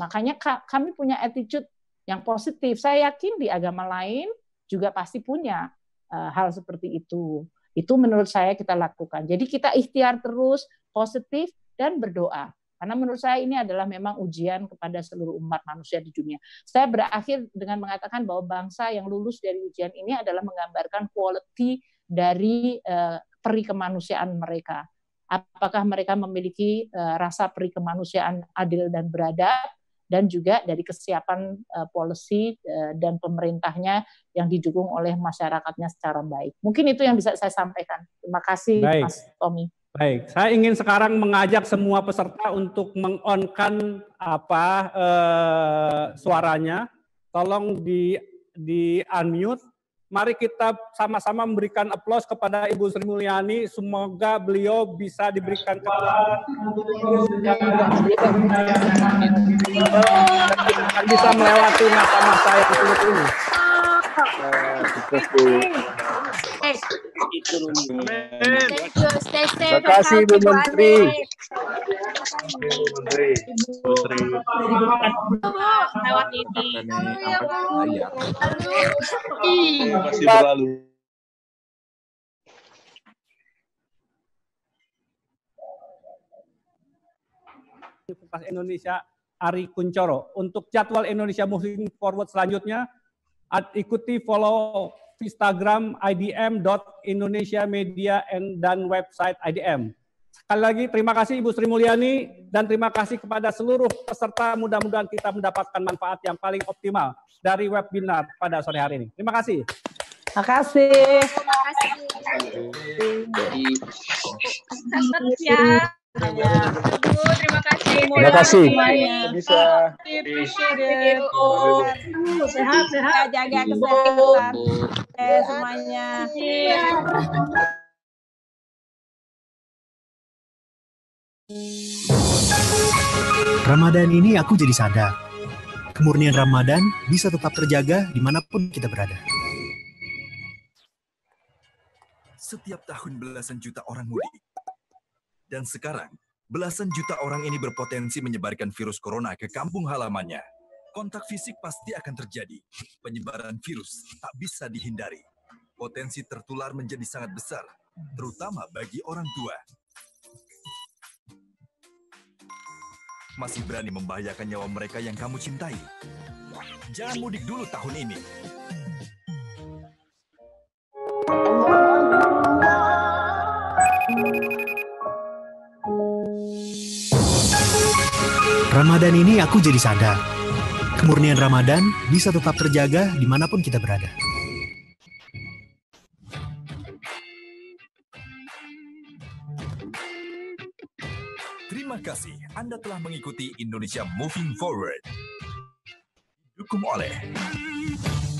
Makanya kami punya attitude yang positif. Saya yakin di agama lain juga pasti punya eh, hal seperti itu. Itu menurut saya kita lakukan. Jadi kita ikhtiar terus positif dan berdoa. Karena menurut saya ini adalah memang ujian kepada seluruh umat manusia di dunia. Saya berakhir dengan mengatakan bahwa bangsa yang lulus dari ujian ini adalah menggambarkan quality dari eh, peri kemanusiaan mereka. Apakah mereka memiliki eh, rasa peri kemanusiaan adil dan beradab, dan juga dari kesiapan eh, polisi eh, dan pemerintahnya yang didukung oleh masyarakatnya secara baik. Mungkin itu yang bisa saya sampaikan. Terima kasih baik. Mas Tommy. Baik, saya ingin sekarang mengajak semua peserta untuk mengonkan apa uh, suaranya. Tolong di di unmute Mari kita sama-sama memberikan aplaus kepada Ibu Sri Mulyani. Semoga beliau bisa diberikan kekuatan dan bisa melewati masa-masa yang sulit ini. Terima kasih. Eh, Terima kasih Bu Menteri. Indonesia Ari Kuncoro. Untuk jadwal Indonesia Moving Forward selanjutnya, ikuti follow Instagram idm.indonesia.media and dan website IDM. Sekali lagi terima kasih Ibu Sri Mulyani dan terima kasih kepada seluruh peserta. Mudah-mudahan kita mendapatkan manfaat yang paling optimal dari webinar pada sore hari ini. Terima kasih. Terima kasih. Terima kasih. Terima kasih terima kasih. Terima kasih. Bisa. Sehat, sehat. Jaga kesehatan eh, semuanya. Ramadan ini aku jadi sadar. Kemurnian Ramadan bisa tetap terjaga dimanapun kita berada. Setiap tahun belasan juta orang mudik dan sekarang, belasan juta orang ini berpotensi menyebarkan virus corona ke kampung halamannya. Kontak fisik pasti akan terjadi. Penyebaran virus tak bisa dihindari. Potensi tertular menjadi sangat besar, terutama bagi orang tua. Masih berani membahayakan nyawa mereka yang kamu cintai? Jangan mudik dulu tahun ini. Ramadan ini aku jadi sadar, kemurnian Ramadan bisa tetap terjaga dimanapun kita berada. Terima kasih Anda telah mengikuti Indonesia Moving Forward. Dukung oleh